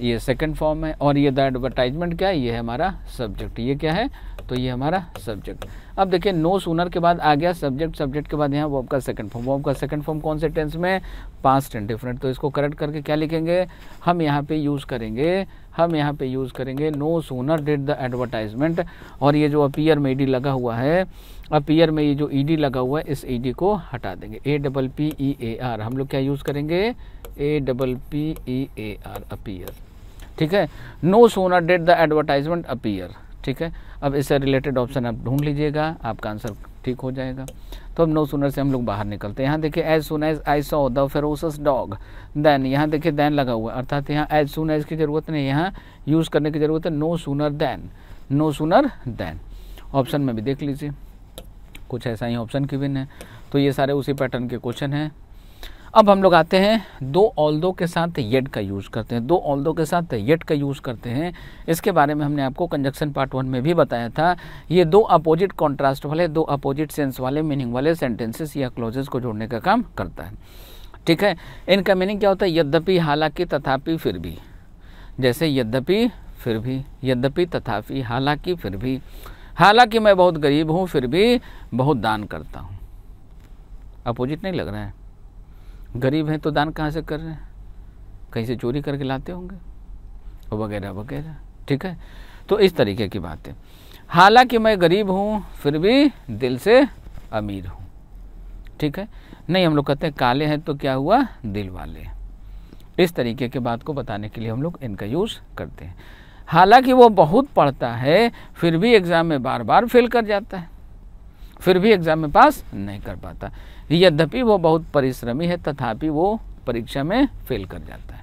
ये सेकंड फॉर्म है और ये द एडवर्टाइजमेंट क्या है ये है हमारा सब्जेक्ट ये क्या है तो ये हमारा सब्जेक्ट अब देखिए नो सूनर के बाद आ गया सब्जेक्ट सब्जेक्ट के बाद यहाँ वो आपका सेकंड फॉर्म वो आपका सेकंड फॉर्म कौन से टेंस में पास टेंस डिफरेंट तो इसको करेक्ट करके क्या लिखेंगे हम यहाँ पे यूज़ करेंगे हम यहाँ पे यूज़ करेंगे no sooner did the advertisement और ये जो अपीयर में ईडी लगा हुआ है अपीयर में ये जो डी लगा हुआ है इस डी को हटा देंगे A double P E A R हम लोग क्या यूज़ करेंगे A double P E A R appear ठीक है नो सोना डेट द एडवर्टाइजमेंट अपीयर ठीक है अब इससे रिलेटेड ऑप्शन आप ढूंढ लीजिएगा आपका आंसर ठीक हो जाएगा तो अब नो सुनर से हम लोग बाहर निकलते हैं यहाँ देखिए as soon as I saw the ferocious dog then यहाँ देखिए देन लगा हुआ है अर्थात यहाँ एज सुन एज की ज़रूरत नहीं यहाँ यूज़ करने की ज़रूरत है no sooner then no sooner then option में भी देख लीजिए कुछ ऐसा ही ऑप्शन की विन है तो ये सारे उसी पैटर्न के क्वेश्चन हैं अब हम लोग आते हैं दो ऑल्दो के साथ येड का यूज़ करते हैं दो ऑल्दो के साथ येड का यूज़ करते हैं इसके बारे में हमने आपको कंजक्शन पार्ट वन में भी बताया था ये दो अपोजिट कॉन्ट्रास्ट वाले दो अपोजिट सेंस वाले मीनिंग वाले सेंटेंसेस या क्लोजेस को जोड़ने का काम करता है ठीक है इनका मीनिंग क्या होता है यद्यपि हालांकि तथापि फिर भी जैसे यद्यपि फिर भी यद्यपि तथापि हालांकि फिर भी हालांकि मैं बहुत गरीब हूँ फिर भी बहुत दान करता हूँ अपोजिट नहीं लग रहा है गरीब हैं तो दान कहाँ से कर रहे हैं कहीं से चोरी करके लाते होंगे वगैरह वगैरह ठीक है तो इस तरीके की बात है हालांकि मैं गरीब हूँ फिर भी दिल से अमीर हूँ ठीक है नहीं हम लोग कहते हैं काले हैं तो क्या हुआ दिल वाले इस तरीके के बात को बताने के लिए हम लोग इनका यूज़ करते हैं हालांकि वो बहुत पढ़ता है फिर भी एग्ज़ाम में बार बार फेल कर जाता है फिर भी एग्ज़ाम में पास नहीं कर पाता यद्यपि वो बहुत परिश्रमी है तथापि वो परीक्षा में फेल कर जाता है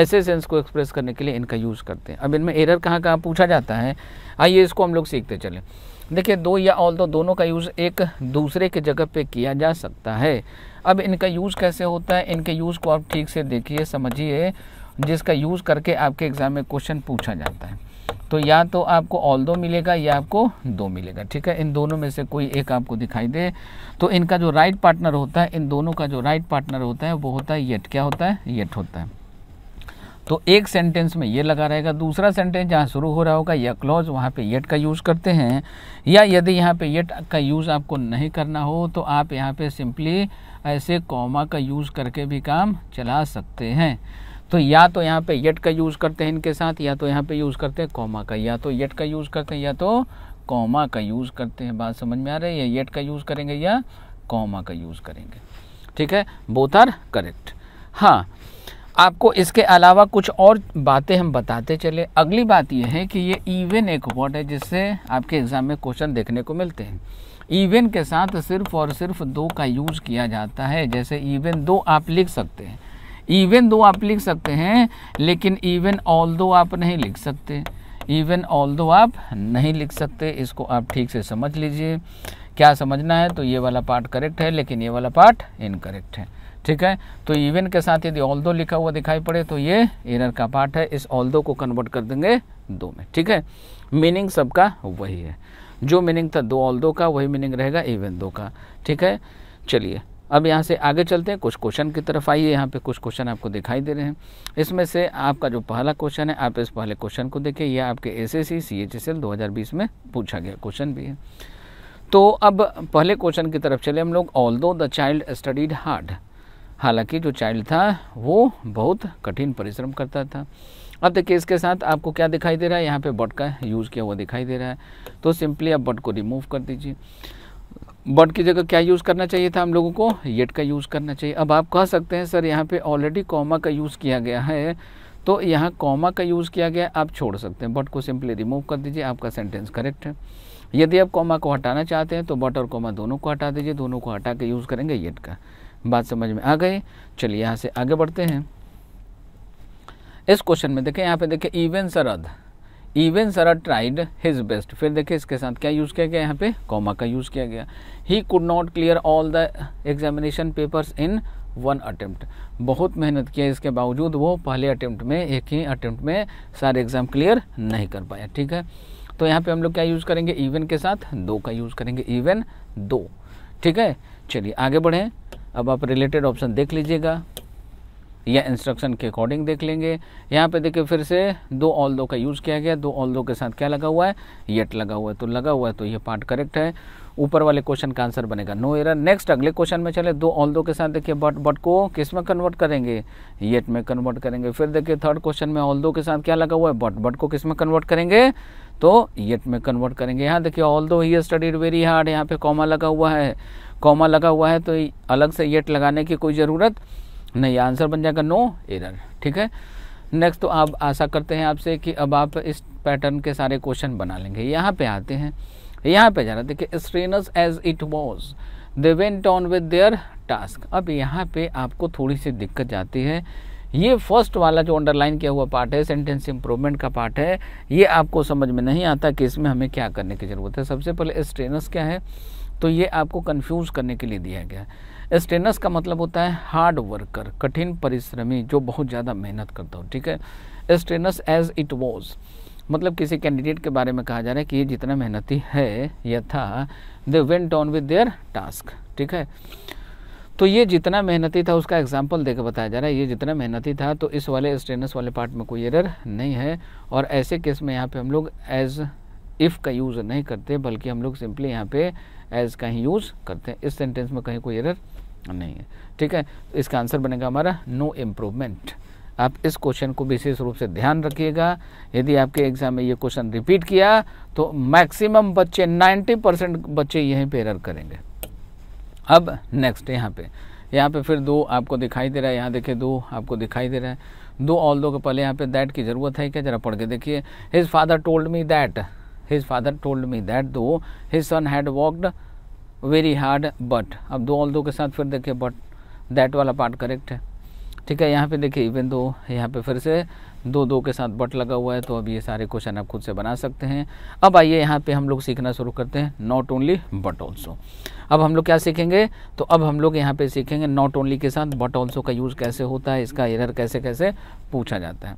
ऐसे सेंस को एक्सप्रेस करने के लिए इनका यूज़ करते हैं अब इनमें एरर कहाँ कहाँ पूछा जाता है आइए इसको हम लोग सीखते चलें देखिए दो या ऑल दो दोनों का यूज़ एक दूसरे के जगह पे किया जा सकता है अब इनका यूज़ कैसे होता है इनके यूज़ को आप ठीक से देखिए समझिए जिसका यूज़ करके आपके एग्ज़ाम में क्वेश्चन पूछा जाता है तो या तो आपको ऑल दो मिलेगा या आपको दो मिलेगा ठीक है इन दोनों में से कोई एक आपको दिखाई दे तो इनका जो राइट पार्टनर होता है इन दोनों का जो राइट पार्टनर होता है वो होता है येट क्या होता है येट होता है तो एक सेंटेंस में ये लगा रहेगा दूसरा सेंटेंस जहाँ शुरू हो रहा होगा या क्लॉज वहाँ पे येट का यूज़ करते हैं या यदि यहाँ पे येट का यूज़ आपको नहीं करना हो तो आप यहाँ पे सिंपली ऐसे कॉमा का यूज़ करके भी काम चला सकते हैं तो या तो यहाँ पे यट का यूज़ करते हैं इनके साथ या तो यहाँ पे यूज़ करते हैं कॉमा का या तो यट का यूज़ करते हैं या तो कॉमा का यूज़ करते हैं बात समझ में आ रही है येट का यूज़ करेंगे या कॉमा का यूज़ करेंगे ठीक है बोथ आर करेक्ट हाँ आपको इसके अलावा कुछ और बातें हम बताते चले अगली बात यह है कि ये इवन एक वर्ड है जिससे आपके एग्ज़ाम में क्वेश्चन देखने को मिलते हैं इवन के साथ सिर्फ और सिर्फ दो का यूज़ किया जाता है जैसे इवन दो आप लिख सकते हैं इवन दो आप लिख सकते हैं लेकिन इवन ऑल दो आप नहीं लिख सकते इवन ऑल दो आप नहीं लिख सकते इसको आप ठीक से समझ लीजिए क्या समझना है तो ये वाला पार्ट करेक्ट है लेकिन ये वाला पार्ट इनकरेक्ट है ठीक है तो इवन के साथ यदि ऑल दो लिखा हुआ दिखाई पड़े तो ये एरर का पार्ट है इस ऑल दो को कन्वर्ट कर देंगे दो में ठीक है मीनिंग सबका वही है जो मीनिंग था दो ऑल दो का वही मीनिंग रहेगा इवन दो का ठीक है चलिए अब यहाँ से आगे चलते हैं कुछ क्वेश्चन की तरफ आइए यहाँ पे कुछ क्वेश्चन आपको दिखाई दे रहे हैं इसमें से आपका जो पहला क्वेश्चन है आप इस पहले क्वेश्चन को देखिए यह आपके S S C C H S L दो हज़ार बीस में पूछा गया क्वेश्चन भी है तो अब पहले क्वेश्चन की तरफ चले हम लोग ऑल दो द चाइल्ड स्टडीड हार्ड हालांकि जो चाइल्ड था वो बहुत कठिन परिश्रम करता था अब देखिए इसके साथ आपको क्या दिखाई दे रहा है यहाँ पे बट का यूज़ किया हुआ दिखाई दे रहा है तो सिंपली आप बट को रिमूव कर दीजिए बट की जगह क्या यूज़ करना चाहिए था हम लोगों को येट का यूज़ करना चाहिए अब आप कह सकते हैं सर यहाँ पे ऑलरेडी कॉमा का यूज़ किया गया है तो यहाँ कॉमा का यूज़ किया गया आप छोड़ सकते हैं बट को सिंपली रिमूव कर दीजिए आपका सेंटेंस करेक्ट है यदि आप कॉमा को हटाना चाहते हैं तो बट और कॉमा दोनों को हटा दीजिए दोनों को हटा के यूज़ करेंगे येट का बात समझ में आ गए चलिए यहाँ से आगे बढ़ते हैं इस क्वेश्चन में देखें यहाँ पे देखें इवेंस और अध इवन सरा ट्राइड हिज बेस्ट फिर देखिए इसके साथ क्या यूज़ किया गया यहाँ पे कॉमा का यूज़ किया गया he could not clear all the examination papers in one attempt बहुत मेहनत किया इसके बावजूद वो पहले अटैम्प्ट में एक ही अटैम्प्ट में सारे एग्ज़ाम क्लियर नहीं कर पाया ठीक है तो यहाँ पे हम लोग क्या यूज़ करेंगे इवन के साथ दो का यूज़ करेंगे इवन दो ठीक है चलिए आगे बढ़ें अब आप रिलेटेड ऑप्शन देख लीजिएगा या इंस्ट्रक्शन के अकॉर्डिंग देख लेंगे यहाँ पे देखिए फिर से दो ऑल दो का यूज़ किया गया दो ऑल दो के साथ क्या लगा हुआ है येट लगा हुआ है तो लगा हुआ है तो ये पार्ट करेक्ट है ऊपर वाले क्वेश्चन का आंसर बनेगा नो एरर नेक्स्ट अगले क्वेश्चन में चले दो ऑल दो के साथ देखिए बट बट को किस में कन्वर्ट करेंगे येट में कन्वर्ट करेंगे फिर देखिए थर्ड क्वेश्चन में ऑल दो के साथ क्या लगा हुआ है बट बट को किस में कन्वर्ट करेंगे तो येट में कन्वर्ट करेंगे यहाँ देखिए ऑल दो ही स्टडीड वेरी हार्ड यहाँ पे कॉमा लगा हुआ है कॉमा लगा हुआ है तो अलग से येट लगाने की कोई ज़रूरत नहीं आंसर बन जाएगा नो एरर ठीक है नेक्स्ट तो आप आशा करते हैं आपसे कि अब आप इस पैटर्न के सारे क्वेश्चन बना लेंगे यहाँ पे आते हैं यहाँ पे जा रहा देखिए strenuous as it was they went on with their task अब यहाँ पे आपको थोड़ी सी दिक्कत जाती है ये फर्स्ट वाला जो अंडरलाइन किया हुआ पार्ट है सेंटेंस इंप्रूवमेंट का पार्ट है ये आपको समझ में नहीं आता कि इसमें हमें क्या करने की ज़रूरत है सबसे पहले स्ट्रेनस क्या है तो ये आपको कन्फ्यूज़ करने के लिए दिया गया है स्टेनस का मतलब होता है हार्ड वर्कर कठिन परिश्रमी जो बहुत ज़्यादा मेहनत करता हो ठीक है स्टेनस एज इट वॉज मतलब किसी कैंडिडेट के बारे में कहा जा रहा है कि ये जितना मेहनती है या था they went on with their task ठीक है तो ये जितना मेहनती था उसका एग्जाम्पल देकर बताया जा रहा है ये जितना मेहनती था तो इस वाले स्टेनस वाले पार्ट में कोई एरर नहीं है और ऐसे केस में यहाँ पे हम लोग एज इफ़ का यूज़ नहीं करते बल्कि हम लोग सिंपली यहाँ पे एज का ही यूज़ करते हैं इस सेंटेंस में कहीं कोई एरर नहीं है ठीक है इसका आंसर बनेगा हमारा नो इम्प्रूवमेंट आप इस क्वेश्चन को विशेष रूप से ध्यान रखिएगा यदि आपके एग्जाम में ये क्वेश्चन रिपीट किया तो मैक्सिमम बच्चे 90 परसेंट बच्चे यहीं पे एरर करेंगे अब नेक्स्ट यहाँ पे यहाँ पे फिर दो आपको दिखाई दे रहा है यहाँ देखिए दो आपको दिखाई दे रहा है दो ऑल दो के पहले यहाँ पे दैट की ज़रूरत है क्या जरा पढ़ के देखिए his father told me that his father told me that though his son had walked very hard but अब दो ऑल दो के साथ फिर देखिए बट दैट वाला पार्ट करेक्ट है ठीक है यहाँ पे देखिए इवन दो यहाँ पे फिर से दो दो के साथ बट लगा हुआ है तो अब ये सारे क्वेश्चन आप खुद से बना सकते हैं अब आइए यहाँ पे हम लोग सीखना शुरू करते हैं नॉट ओनली बट ऑल्सो अब हम लोग क्या सीखेंगे तो अब हम लोग यहाँ पे सीखेंगे नॉट ओनली के साथ बट ऑल्सो का यूज़ कैसे होता है इसका एरर कैसे कैसे पूछा जाता है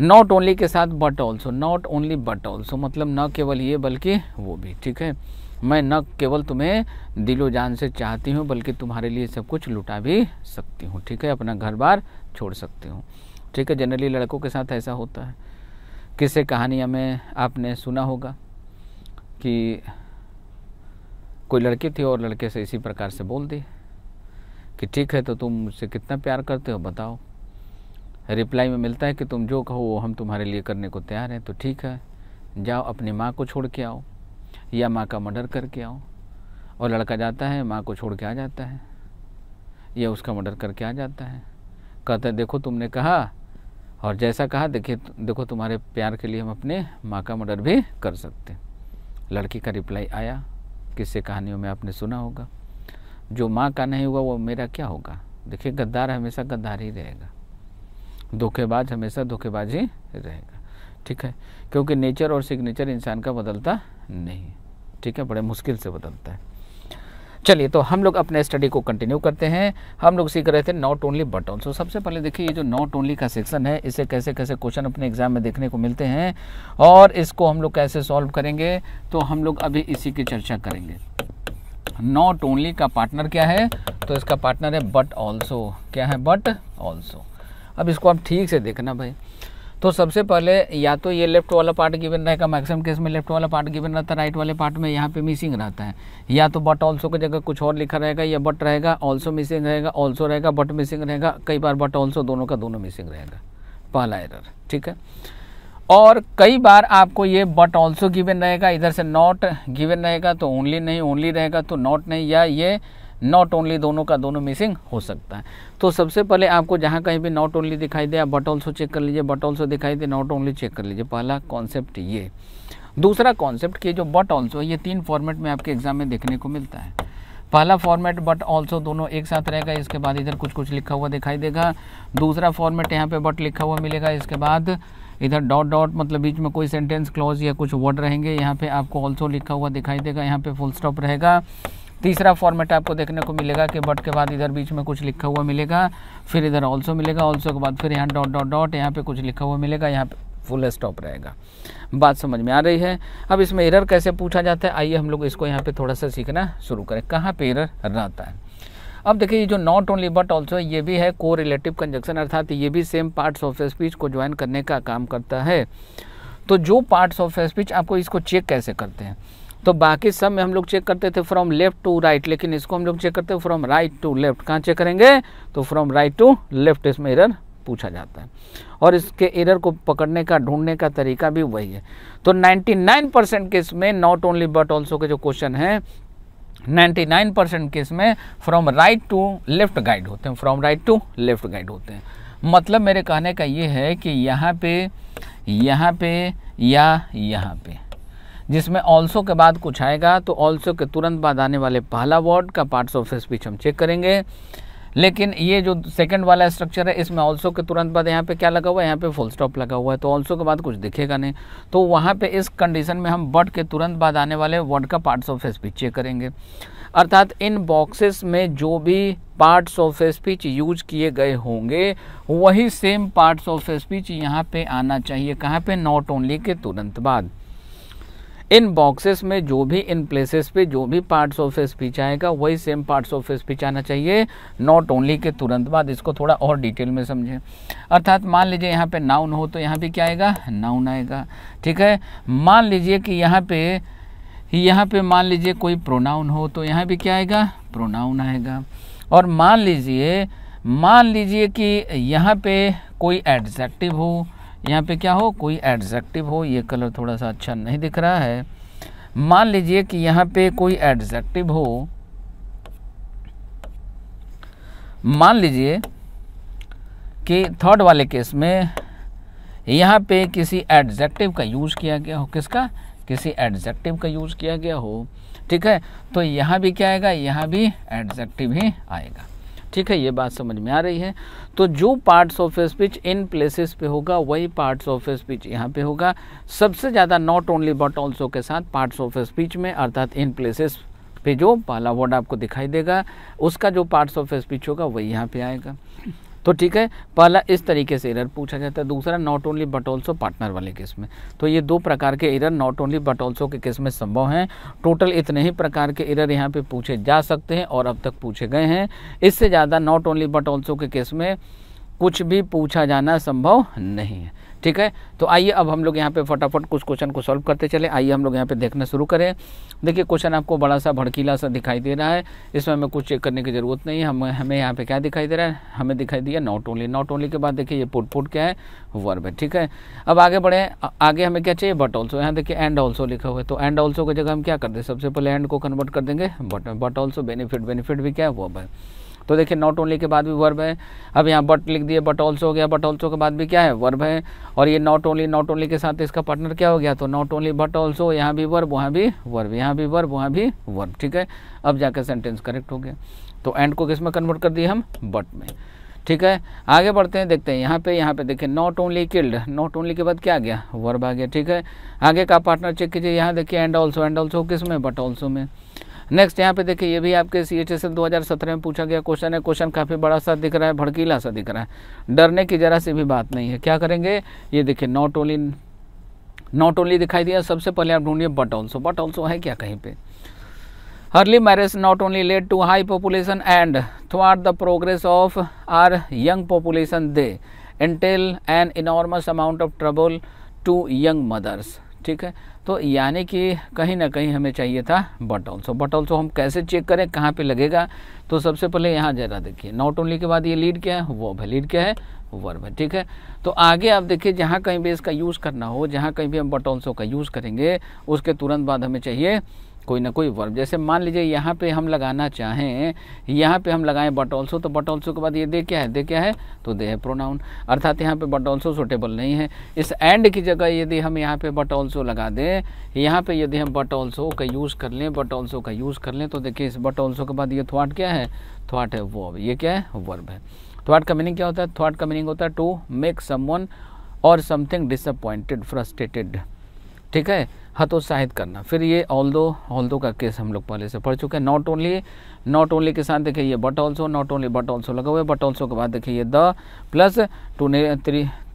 नॉट ओनली के साथ but also not only but also मतलब न केवल ये बल्कि वो भी ठीक है मैं न केवल तुम्हें दिलो जान से चाहती हूँ बल्कि तुम्हारे लिए सब कुछ लुटा भी सकती हूँ ठीक है अपना घर बार छोड़ सकती हूँ ठीक है जनरली लड़कों के साथ ऐसा होता है किसे कहानियाँ में आपने सुना होगा कि कोई लड़की थी और लड़के से इसी प्रकार से बोल दी कि ठीक है तो तुम मुझसे कितना प्यार करते हो बताओ रिप्लाई में मिलता है कि तुम जो कहो वो हम तुम्हारे लिए करने को तैयार हैं तो ठीक है जाओ अपनी माँ को छोड़ के आओ या माँ का मर्डर करके आओ और लड़का जाता है माँ को छोड़ के आ जाता है या उसका मर्डर करके आ जाता है कहता है देखो तुमने कहा और जैसा कहा देखिए देखो तुम्हारे प्यार के लिए हम अपने माँ का मर्डर भी कर सकते लड़की का रिप्लाई आया किससे कहानियों में आपने सुना होगा जो माँ का नहीं हुआ वो मेरा क्या होगा देखिए गद्दार हमेशा गद्दार ही रहेगा धोखेबाज हमेशा धोखेबाज ही रहेगा ठीक है क्योंकि नेचर और सिग्नेचर इंसान का बदलता नहीं है ठीक है बड़े मुश्किल से बदलता है चलिए तो हम लोग अपने स्टडी को कंटिन्यू करते हैं हम लोग सीख रहे थे नॉट ओनली बट ऑल्सो सबसे पहले देखिए ये जो नॉट ओनली का सेक्शन है इसे कैसे कैसे क्वेश्चन अपने एग्जाम में देखने को मिलते हैं और इसको हम लोग कैसे सॉल्व करेंगे तो हम लोग अभी इसी की चर्चा करेंगे नॉट ओनली का पार्टनर क्या है तो इसका पार्टनर है बट ऑल्सो क्या है बट ऑल्सो अब इसको आप ठीक से देखना भाई तो सबसे पहले या तो ये लेफ्ट वाला पार्ट गिवन रहेगा मैक्सिमम केस में लेफ्ट वाला पार्ट गिवन रहता है राइट वाले पार्ट में यहाँ पे मिसिंग रहता है या तो बट ऑल्सो की जगह कुछ और लिखा रहेगा या बट रहेगा ऑल्सो मिसिंग रहेगा ऑल्सो रहेगा बट मिसिंग रहेगा कई बार बट ऑल्सो दोनों का दोनों मिसिंग रहेगा पहला एरर ठीक है और कई बार आपको ये बट ऑल्सो गिवन रहेगा इधर से नॉट गिवन रहेगा तो ओनली नहीं ओनली रहेगा तो नॉट नहीं या ये नॉट ओनली दोनों का दोनों मिसिंग हो सकता है तो सबसे पहले आपको जहाँ कहीं भी नॉट ओनली दिखाई दे आप बट ऑल्सो चेक कर लीजिए बट ऑल्सो दिखाई दे नॉट ओनली चेक कर लीजिए पहला कॉन्सेप्ट ये दूसरा कॉन्सेप्ट कि जो बट ऑल्सो ये तीन फॉर्मेट में आपके एग्जाम में देखने को मिलता है पहला फॉर्मेट बट ऑल्सो दोनों एक साथ रहेगा इसके बाद इधर कुछ कुछ लिखा हुआ दिखाई देगा दूसरा फॉर्मेट यहाँ पे बट लिखा हुआ मिलेगा इसके बाद इधर डॉट डॉट मतलब बीच में कोई सेंटेंस क्लॉज या कुछ वर्ड रहेंगे यहाँ पे आपको ऑल्सो लिखा हुआ दिखाई देगा यहाँ पे फुल स्टॉप रहेगा तीसरा फॉर्मेट आपको देखने को मिलेगा कि बट के बाद इधर बीच में कुछ लिखा हुआ मिलेगा फिर इधर ऑल्सो मिलेगा ऑल्सो के बाद फिर यहाँ डॉट डॉट डॉट यहाँ पे कुछ लिखा हुआ मिलेगा यहाँ पे फुल स्टॉप रहेगा बात समझ में आ रही है अब इसमें एरर कैसे पूछा जाता है आइए हम लोग इसको यहाँ पे थोड़ा सा सीखना शुरू करें कहाँ पे एरर रहता है अब देखिए ये जो नॉट ओनली बट ऑल्सो ये भी है को रिलेटिव कंजक्शन अर्थात ये भी सेम पार्ट्स ऑफ स्पीच को ज्वाइन करने का काम करता है तो जो पार्ट्स ऑफ स्पीच आपको इसको चेक कैसे करते हैं तो बाकी सब में हम लोग चेक करते थे फ्रॉम लेफ्ट टू राइट लेकिन इसको हम लोग चेक करते हैं फ्रॉम राइट टू लेफ्ट कहाँ चेक करेंगे तो फ्रॉम राइट टू लेफ्ट इसमें एरर पूछा जाता है और इसके एरर को पकड़ने का ढूंढने का तरीका भी वही है तो 99 परसेंट केस में नॉट ओनली बट ऑल्सो के जो क्वेश्चन है 99 परसेंट केस में from right to left guide होते हैं from right to left guide होते हैं मतलब मेरे कहने का ये है कि यहाँ पे यहाँ पे या यहाँ पे जिसमें ऑल्सो के बाद कुछ आएगा तो ऑल्सो के तुरंत बाद आने वाले पहला वर्ड का पार्ट्स ऑफ स्पीच हम चेक करेंगे लेकिन ये जो सेकंड वाला स्ट्रक्चर है इसमें ऑल्सो के तुरंत बाद यहाँ पे क्या लगा हुआ है यहाँ पे फुल स्टॉप लगा हुआ है तो ऑल्सो के बाद कुछ दिखेगा नहीं तो वहाँ पे इस कंडीशन में हम बट के तुरंत बाद आने वाले वर्ड का पार्ट्स ऑफ स्पीच चेक करेंगे अर्थात इन बॉक्सेस में जो भी पार्ट्स ऑफ स्पीच यूज किए गए होंगे वही सेम पार्ट्स ऑफ स्पीच यहाँ पर आना चाहिए कहाँ पर नॉट ओनली के तुरंत बाद इन बॉक्सेस में जो भी इन प्लेसेस पे जो भी पार्ट्स ऑफ स्पीच आएगा वही सेम पार्ट्स ऑफ स्पीच आना चाहिए नॉट ओनली के तुरंत बाद इसको थोड़ा और डिटेल में समझें अर्थात मान लीजिए यहाँ पे नाउन हो तो यहाँ पे क्या आएगा नाउन आएगा ठीक है मान लीजिए कि यहाँ पे यहाँ पे मान लीजिए कोई प्रोनाउन हो तो यहाँ भी क्या आएगा प्रोनाउन आएगा और मान लीजिए मान लीजिए कि यहाँ पर कोई एडजेक्टिव हो यहाँ पे क्या हो कोई एडजेक्टिव हो ये कलर थोड़ा सा अच्छा नहीं दिख रहा है मान लीजिए कि यहाँ पे कोई एडजेक्टिव हो मान लीजिए कि थर्ड वाले केस में यहाँ पे किसी एडजेक्टिव का यूज़ किया गया हो किसका किसी एडजेक्टिव का यूज़ किया गया हो ठीक है तो यहाँ भी क्या आएगा यहाँ भी एडजेक्टिव ही आएगा ठीक है ये बात समझ में आ रही है तो जो parts of speech in places पे होगा वही पार्ट्स ऑफ स्पीच यहाँ पे होगा सबसे ज़्यादा नॉट ओनली बट ऑल्सो के साथ पार्ट्स ऑफ स्पीच में अर्थात इन प्लेसेस पे जो पहला वर्ड आपको दिखाई देगा उसका जो पार्ट्स ऑफ स्पीच होगा वही यहाँ पे आएगा तो ठीक है पहला इस तरीके से एरर पूछा जाता है दूसरा not only but also partner वाले केस में तो ये दो प्रकार के error not only but also के केस में संभव हैं टोटल इतने ही प्रकार के एरर यहाँ पे पूछे जा सकते हैं और अब तक पूछे गए हैं इससे ज़्यादा नॉट ओनली बट ऑल्सो के केस में कुछ भी पूछा जाना संभव नहीं है ठीक है तो आइए अब हम लोग यहाँ पे फटाफट कुछ क्वेश्चन को सॉल्व करते चले आइए हम लोग यहाँ पे देखना शुरू करें देखिए क्वेश्चन आपको बड़ा सा भड़कीला सा दिखाई दे रहा है इसमें हमें कुछ चेक करने की ज़रूरत नहीं है हम हमें यहाँ पे क्या दिखाई दे रहा है हमें दिखाई दिया नॉट ओनली नॉट ओनली के बाद देखिए ये पुट पुट क्या है वर्ब है ठीक है अब आगे बढ़े आगे हमें क्या चाहिए बट ऑल्सो यहाँ देखिए एंड ऑल्सो लिखा हुआ है तो एंड ऑल्सो की जगह हम क्या कर दें सबसे पहले एंड को कन्वर्ट कर देंगे but but also benefit benefit भी क्या है वर्ब है तो देखिए नॉट ओनली के बाद भी वर्ब है अब यहाँ बट लिख दिए बट ऑल्सो हो गया बट ऑल्सो के बाद भी क्या है वर्ब है और ये नॉट ओनली नॉट ओनली के साथ इसका पार्टनर क्या हो गया तो नॉट ओनली बट ऑल्सो यहाँ भी वर्ब वहाँ भी वर्ब यहाँ भी वर्ब वहाँ भी वर्ब ठीक है अब जाकर सेंटेंस करेक्ट हो गया तो एंड को किस में कन्वर्ट कर दिए हम बट में ठीक है आगे बढ़ते हैं देखते हैं यहाँ पे यहाँ पे देखिए not only killed not only के बाद क्या आ गया वर्ब आ गया ठीक है आगे का पार्टनर चेक कीजिए यहाँ देखिए एंड ऑल्सो एंड ऑल्सो किस में बट ऑल्सो में नेक्स्ट यहाँ पे देखिए ये भी आपके सी एच एस एल दो हज़ार सत्रह में पूछा गया क्वेश्चन है क्वेश्चन काफ़ी बड़ा सा दिख रहा है भड़कीला सा दिख रहा है डरने की जरा सी भी बात नहीं है क्या करेंगे ये देखिए नॉट ओनली नॉट ओनली दिखाई दिया सबसे पहले आप ढूंढिए बट ऑल्सो बट ऑल्सो है क्या कहीं पे early marriage not only led to high population and thwart the progress of our young population they entail an enormous amount of trouble to young mothers ठीक है तो यानी कि कहीं ना कहीं हमें चाहिए था बट ऑल्सो बट ऑल्सो हम कैसे चेक करें कहाँ पे लगेगा तो सबसे पहले यहाँ जरा देखिए नॉट ओनली के बाद ये लीड क्या है वो भी लीड क्या है वर्ब है ठीक है तो आगे आप देखिए जहाँ कहीं भी इसका यूज़ करना हो जहाँ कहीं भी हम बट ऑल्सो का यूज़ करेंगे उसके तुरंत बाद हमें चाहिए कोई ना कोई वर्ब जैसे मान लीजिए यहाँ पे हम लगाना चाहें यहाँ पे हम लगाएं बट ऑल्सो तो बट ऑल्सो के बाद ये दे क्या है दे क्या है तो दे है प्रोनाउन अर्थात यहाँ पे बट ऑल्सो सुटेबल नहीं है इस एंड की जगह यदि हम यहाँ पे बट ऑल्सो लगा दें यहाँ पे यदि हम बट ऑल्सो का यूज़ कर लें बट ऑल्सो का यूज़ कर लें तो देखिए इस बट ऑल्सो के बाद ये थॉट क्या है थॉट है वर्ब ये क्या है वर्ब है थॉट का मीनिंग क्या होता है थॉट का मीनिंग होता है टू मेक सम और समथिंग डिसअपॉइंटेड फ्रस्ट्रेटेड ठीक है हतोत्साहित करना फिर ये ऑल दो ऑल दो का केस हम लोग पहले से पढ़ चुके हैं नॉट ओनली नॉट ओनली के साथ देखिए ये but also not only but also लगा हुआ है बट ऑल्सो के बाद देखिए ये द प्लस टूने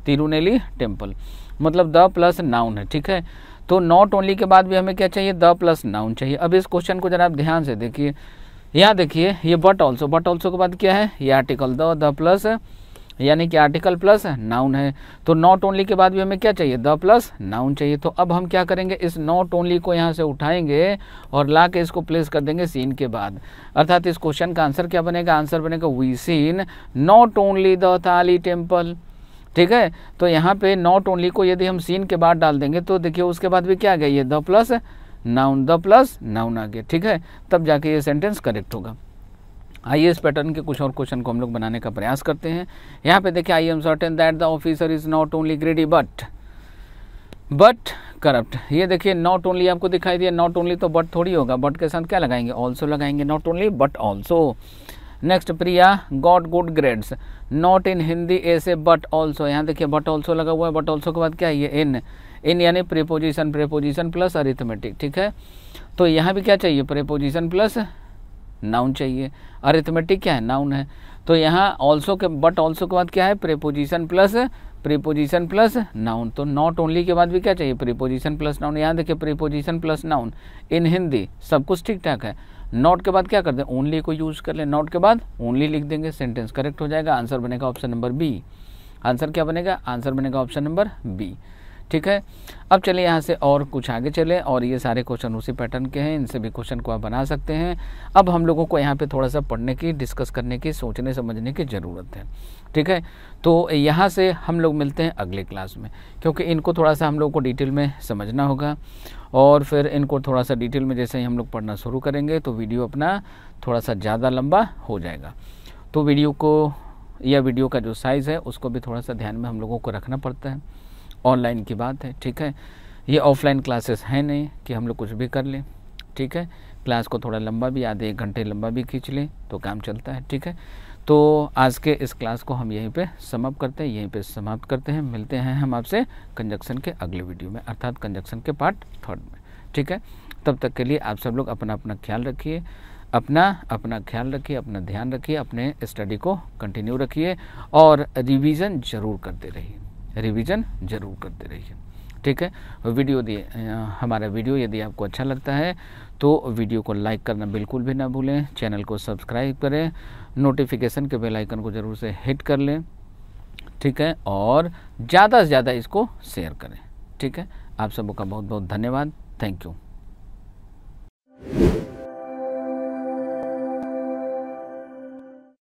तिरुनेली टेम्पल मतलब द प्लस नाउन है ठीक है तो नॉट ओनली के बाद भी हमें क्या चाहिए द प्लस नाउन चाहिए अब इस क्वेश्चन को जरा आप ध्यान से देखिए यहाँ देखिए ये बट ऑल्सो बट ऑल्सो के बाद क्या है ये आर्टिकल द द प्लस यानी कि आर्टिकल प्लस नाउन है तो नॉट ओनली के बाद भी हमें क्या चाहिए द प्लस नाउन चाहिए तो अब हम क्या करेंगे इस नॉट ओनली को यहाँ से उठाएंगे और ला के इसको प्लेस कर देंगे सीन के बाद अर्थात इस क्वेश्चन का आंसर क्या बनेगा आंसर बनेगा we seen not only the Thali temple ठीक है तो यहाँ पे नॉट ओनली को यदि हम सीन के बाद डाल देंगे तो देखिए उसके बाद भी क्या आ गया ये the plus noun the plus noun आ गया ठीक है तब जाके ये सेंटेंस करेक्ट होगा आइए इस पैटर्न के कुछ और क्वेश्चन को हम लोग बनाने का प्रयास करते हैं यहाँ पे देखिए I am certain that the officer is not only greedy but but corrupt ये देखिए नॉट ओनली आपको दिखाई दिया नॉट ओनली तो बट थोड़ी होगा बट के साथ क्या लगाएंगे ऑल्सो लगाएंगे not only but also next Priya got good grades not in Hindi essay but also यहाँ देखिए बट ऑल्सो लगा हुआ है बट ऑल्सो के बाद क्या है ये इन इन यानी प्रेपोजिशन प्रेपोजिशन प्लस अरिथमेटिक ठीक है तो यहाँ भी क्या चाहिए प्रेपोजिशन प्लस नाउन चाहिए अरिथमेटिक क्या है नाउन है तो यहाँ ऑल्सो के बट ऑल्सो के बाद क्या है preposition plus preposition plus noun तो नॉट ओनली के बाद भी क्या चाहिए प्रीपोजिशन प्लस नाउन यहाँ देखिए preposition plus noun in Hindi सब कुछ ठीक ठाक है नॉट के बाद क्या कर दें ओनली को यूज़ कर लें नॉट के बाद ओनली लिख देंगे सेंटेंस करेक्ट हो जाएगा आंसर बनेगा ऑप्शन नंबर बी आंसर क्या बनेगा आंसर बनेगा ऑप्शन नंबर बी ठीक है अब चलिए यहाँ से और कुछ आगे चले और ये सारे क्वेश्चन उसी पैटर्न के हैं इनसे भी क्वेश्चन को आप बना सकते हैं अब हम लोगों को यहाँ पे थोड़ा सा पढ़ने की डिस्कस करने की सोचने समझने की ज़रूरत है ठीक है तो यहाँ से हम लोग मिलते हैं अगले क्लास में क्योंकि इनको थोड़ा सा हम लोग को डिटेल में समझना होगा और फिर इनको थोड़ा सा डिटेल में जैसे ही हम लोग पढ़ना शुरू करेंगे तो वीडियो अपना थोड़ा सा ज़्यादा लंबा हो जाएगा तो वीडियो को या वीडियो का जो साइज़ है उसको भी थोड़ा सा ध्यान में हम लोगों को रखना पड़ता है ऑनलाइन की बात है ठीक है ये ऑफलाइन क्लासेस हैं नहीं कि हम लोग कुछ भी कर लें ठीक है क्लास को थोड़ा लंबा भी आधे एक घंटे लंबा भी खींच लें तो काम चलता है ठीक है तो आज के इस क्लास को हम यहीं पे समाप्त करते हैं यहीं पे समाप्त करते हैं मिलते हैं हम आपसे कंजक्शन के अगले वीडियो में अर्थात कंजक्शन के पार्ट थर्ड में ठीक है तब तक के लिए आप सब लोग अपना अपना ख्याल रखिए अपना अपना ख्याल रखिए अपना ध्यान रखिए अपने स्टडी को कंटिन्यू रखिए और रिविज़न जरूर करते रहिए रिवीजन जरूर करते रहिए ठीक है वीडियो दिए हमारा वीडियो यदि आपको अच्छा लगता है तो वीडियो को लाइक करना बिल्कुल भी ना भूलें चैनल को सब्सक्राइब करें नोटिफिकेशन के बेल आइकन को ज़रूर से हिट कर लें ठीक है और ज़्यादा से ज़्यादा इसको शेयर करें ठीक है आप सबों का बहुत बहुत धन्यवाद थैंक यू